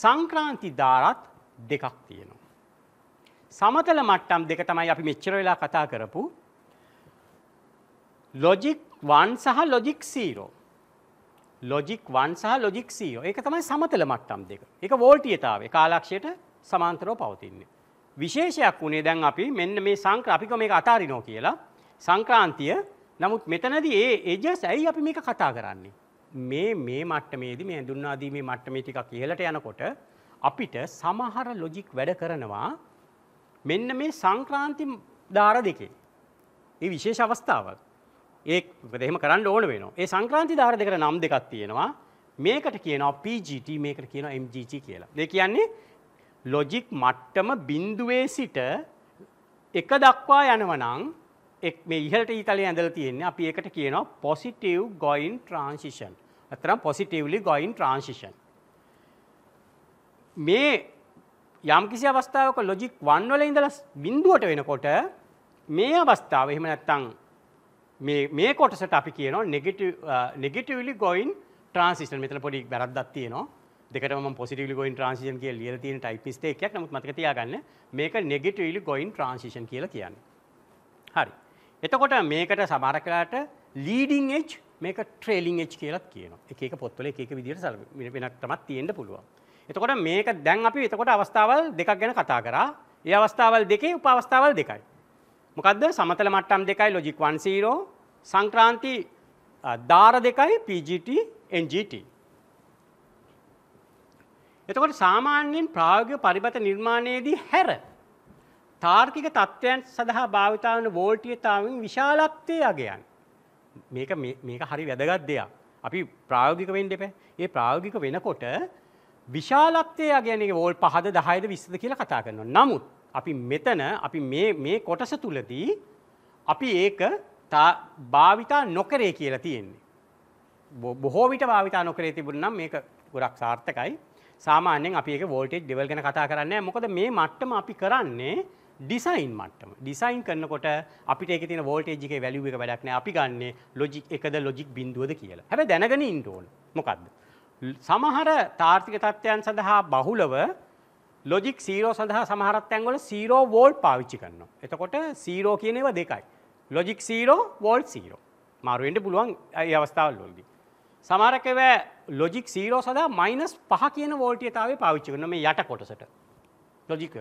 සංක්‍රාන්ති ධාරත් දෙකක් තියෙනවා. සමතල මට්ටම් දෙක තමයි අපි මෙච්චර වෙලා කතා කරපු logic 1 සහ logic 0. ලොජික් 1 සහ ලොජික් 0. ඒක තමයි සමතල මට්ටම් දෙක. ඒක වෝල්ටීයතාවය කාලාක්ෂයට සමාන්තරව පවතින්නේ. විශේෂයක් වුණේ දැන් අපි මෙන්න මේ සංක්‍ර අපික මේක අතාරිනෝ කියලා සංක්‍රාන්තිය. නමුත් මෙතනදී ඒ එජස් ඇයි අපි මේක කතා කරන්නේ? මේ මේ මට්ටමේදී මේ හඳුන්වා දීමේ මට්ටමේ ටිකක් ඉහළට යනකොට අපිට සමහර ලොජික් වැඩ කරනවා මෙන්න මේ සංක්‍රාන්ති ධාර දෙකේ. ඒ විශේෂ අවස්ථාවක්. ඒ දෙහෙම කරන්න ඕන වෙනවා. ඒ සංක්‍රාන්ති ධාර දෙකට නම් දෙකක් තියෙනවා. මේකට කියනවා PGT මේකට කියනවා MGT කියලා. ඒ කියන්නේ ලොජික් මට්ටම බිඳුවේ සිට එක දක්වා යනවා නම් මේ ඉහළට ඊතලයේ ඇඳලා තියෙන්නේ අපි ඒකට කියනවා positive going transition. අතරම් positively going transition. මේ යම්කිසි අවස්ථාවක ලොජික් 1 වල ඉඳලා බිඳුවට වෙනකොට මේ අවස්ථාව එහෙම නැත්නම් මේ කොටසට අපි කියනවා නෙගටිවලි ගොයින් ට්‍රන්සිස්ටන් මෙතන පොඩි වැරද්දක් තියෙනවා දෙකටම පොසිටිවලි ගොයින් ට්‍රන්සිෂන් කියලා ලියලා තියෙන ටයිප් මිස්ටේක් එකක් නමුත් මතක තියාගන්න මේක නෙගටිවලි ගොයින් ට්‍රන්සිෂන් කියලා කියන්නේ. හරි. එතකොට මේකට සමහර කාලට ලීඩින් එජ් මේක ට්‍රේලින් එජ් කියලා කියනවා. එක එක පොත්වල එක එක විදිහට වෙනක් තමයි තියෙන්න පුළුවන්. එතකොට මේක දැන් අපි එතකොට අවස්ථාවල් දෙකක් ගැන කතා කරා. ඒ අවස්ථාවල් දෙකේ උප අවස්ථාවල් දෙකයි. මොකක්ද සමතල මට්ටම් දෙකයි ලොජික් 10 සංක්‍රාන්ති ධාර දෙකයි PGT NGT එතකොට සාමාන්‍යයෙන් ප්‍රායෝගික පරිබත නිර්මාණයේදී හැර තාර්කික තත්ත්වයන් සඳහා භාවිත වන වෝල්ටීයතාවෙන් විශාලත්වයේ අගයන් මේක මේක හරි වැදගත් දෙයක්. අපි ප්‍රායෝගික වෙන්න එපා. ඒ ප්‍රායෝගික වෙනකොට විශාලත්වයේ අගයන් එක වෝල් 5ද 10ද 20ද කියලා කතා කරනවා. නමුත් අපි මෙතන අපි මේ කොටස තුලදී අපි ඒක භාවිතා නොකරේ කියලා තියෙන්නේ. බොහෝ විට භාවිතා නොකරේ තිබුණනම් මේක ගොඩක් සාර්ථකයි. සාමාන්‍යයෙන් අපි ඒක වෝල්ටේජ් ඩෙවල් ගැන කතා කරන්නේ මොකද මේ මට්ටම අපි කරන්නේ ඩිසයින් මට්ටම. ඩිසයින් කරනකොට අපිට ඒකේ තියෙන වෝල්ටේජ් එකේ වැලියු එක වැඩක් නෑ. අපි ගන්නෙ ලොජික් එකද ලොජික් බිඳුවද කියලා. හැබැයි දැනගෙන ඉන්න ඕන. මොකද්ද? සමහර තාර්කික තත්ත්වයන් සඳහා බහුලව ලොජික් සීරෝ සඳහා සමහරත් තැන්වල සීරෝ වෝල් පාවිච්චි කරනවා. එතකොට සීරෝ කියන ඒවා දෙකයි. Logic zero volt zero. මාරුවෙන්ට පුළුවන් ඒ අවස්ථාවල් වලදී. සමහරක ඒවා ලොජික් සීරෝ සඳහා මයිනස් 5 කියන වෝල්ටියතාවය පාවිච්චි කරනවා මේ යට කොටසට. ලොජික්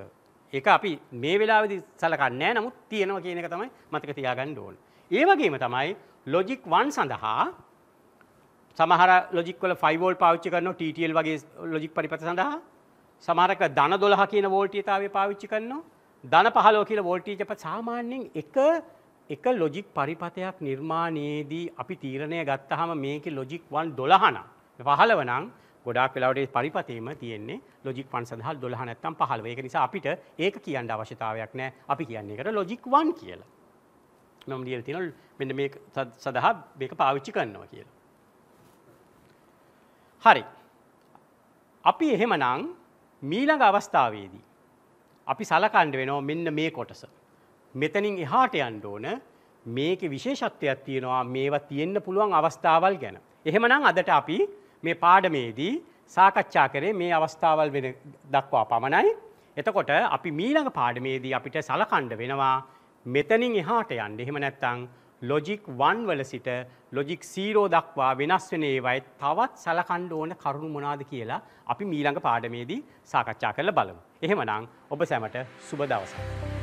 ඒක අපි මේ වෙලාවේදී සලකන්නේ නැහැ. නමුත් තියෙනවා කියන එක තමයි මතක තියාගන්න ඕන. ඒ වගේම තමයි ලොජික් 1 සඳහා සමහර ලොජික් වල 5 වෝල්ට් පාවිච්චි කරනවා TTL වගේ ලොජික් පරිපත සඳහා සමහරක ධන 12 කියන වෝල්ටීයතාවය පාවිච්චි කරනවා. ධන 15 කියලා වෝල්ටීයපත් සාමාන්‍යයෙන් එක එක ලොජික් පරිපථයක් නිර්මාණයේදී අපි තීරණය ගත්තාම මේකේ ලොජික් 1 12 නම් 15 නම් ගොඩාක් වෙලාවට පරිපතේම තියෙන්නේ ලොජික් 1 සඳහා 12 නැත්තම් 15. ඒක නිසා අපිට ඒක කියන්න අවශ්‍යතාවයක් නැහැ. අපි කියන්නේ ඒකට ලොජික් 1 කියලා. මම ලියලා තියෙනවා මෙන්න මේක සඳහා මේක පාවිච්චි කරනවා කියලා. හරි. අපි එහෙමනම් මීළඟ අවස්ථාවේදී. අපි සලකණ්ඩ වෙනෝ මෙන්න මේ කොටස. මෙතනින් එහාට අන්ඩ ඕන මේක විශේෂත්වයක් තියෙනවා මේවා තියෙන්න්න පුළුවන් අවස්ථාවල් ගැන. එහෙමනම් අදට අපි මේ පාඩමේදී සාකච්ඡා කරේ මේ අවස්ථාවල් වෙන දක්වා පමණයි. එතකොට අපි මීළඟ පාඩමේදී අපිට සලකණ්ඩ වෙනවා මෙතනින් එහාට යන්න එහෙම නැත්තං ලොජික් 1 වල සිට ලොජික් 0 දක්වා වෙනස් වෙන ඒවයි තවත් සලකන්න ඕන කරුණු මොනවාද කියලා අපි මීළඟ පාඩමේදී සාකච්ඡා කරලා බලමු. එහෙමනම් ඔබ සැමට සුබ දවසක්.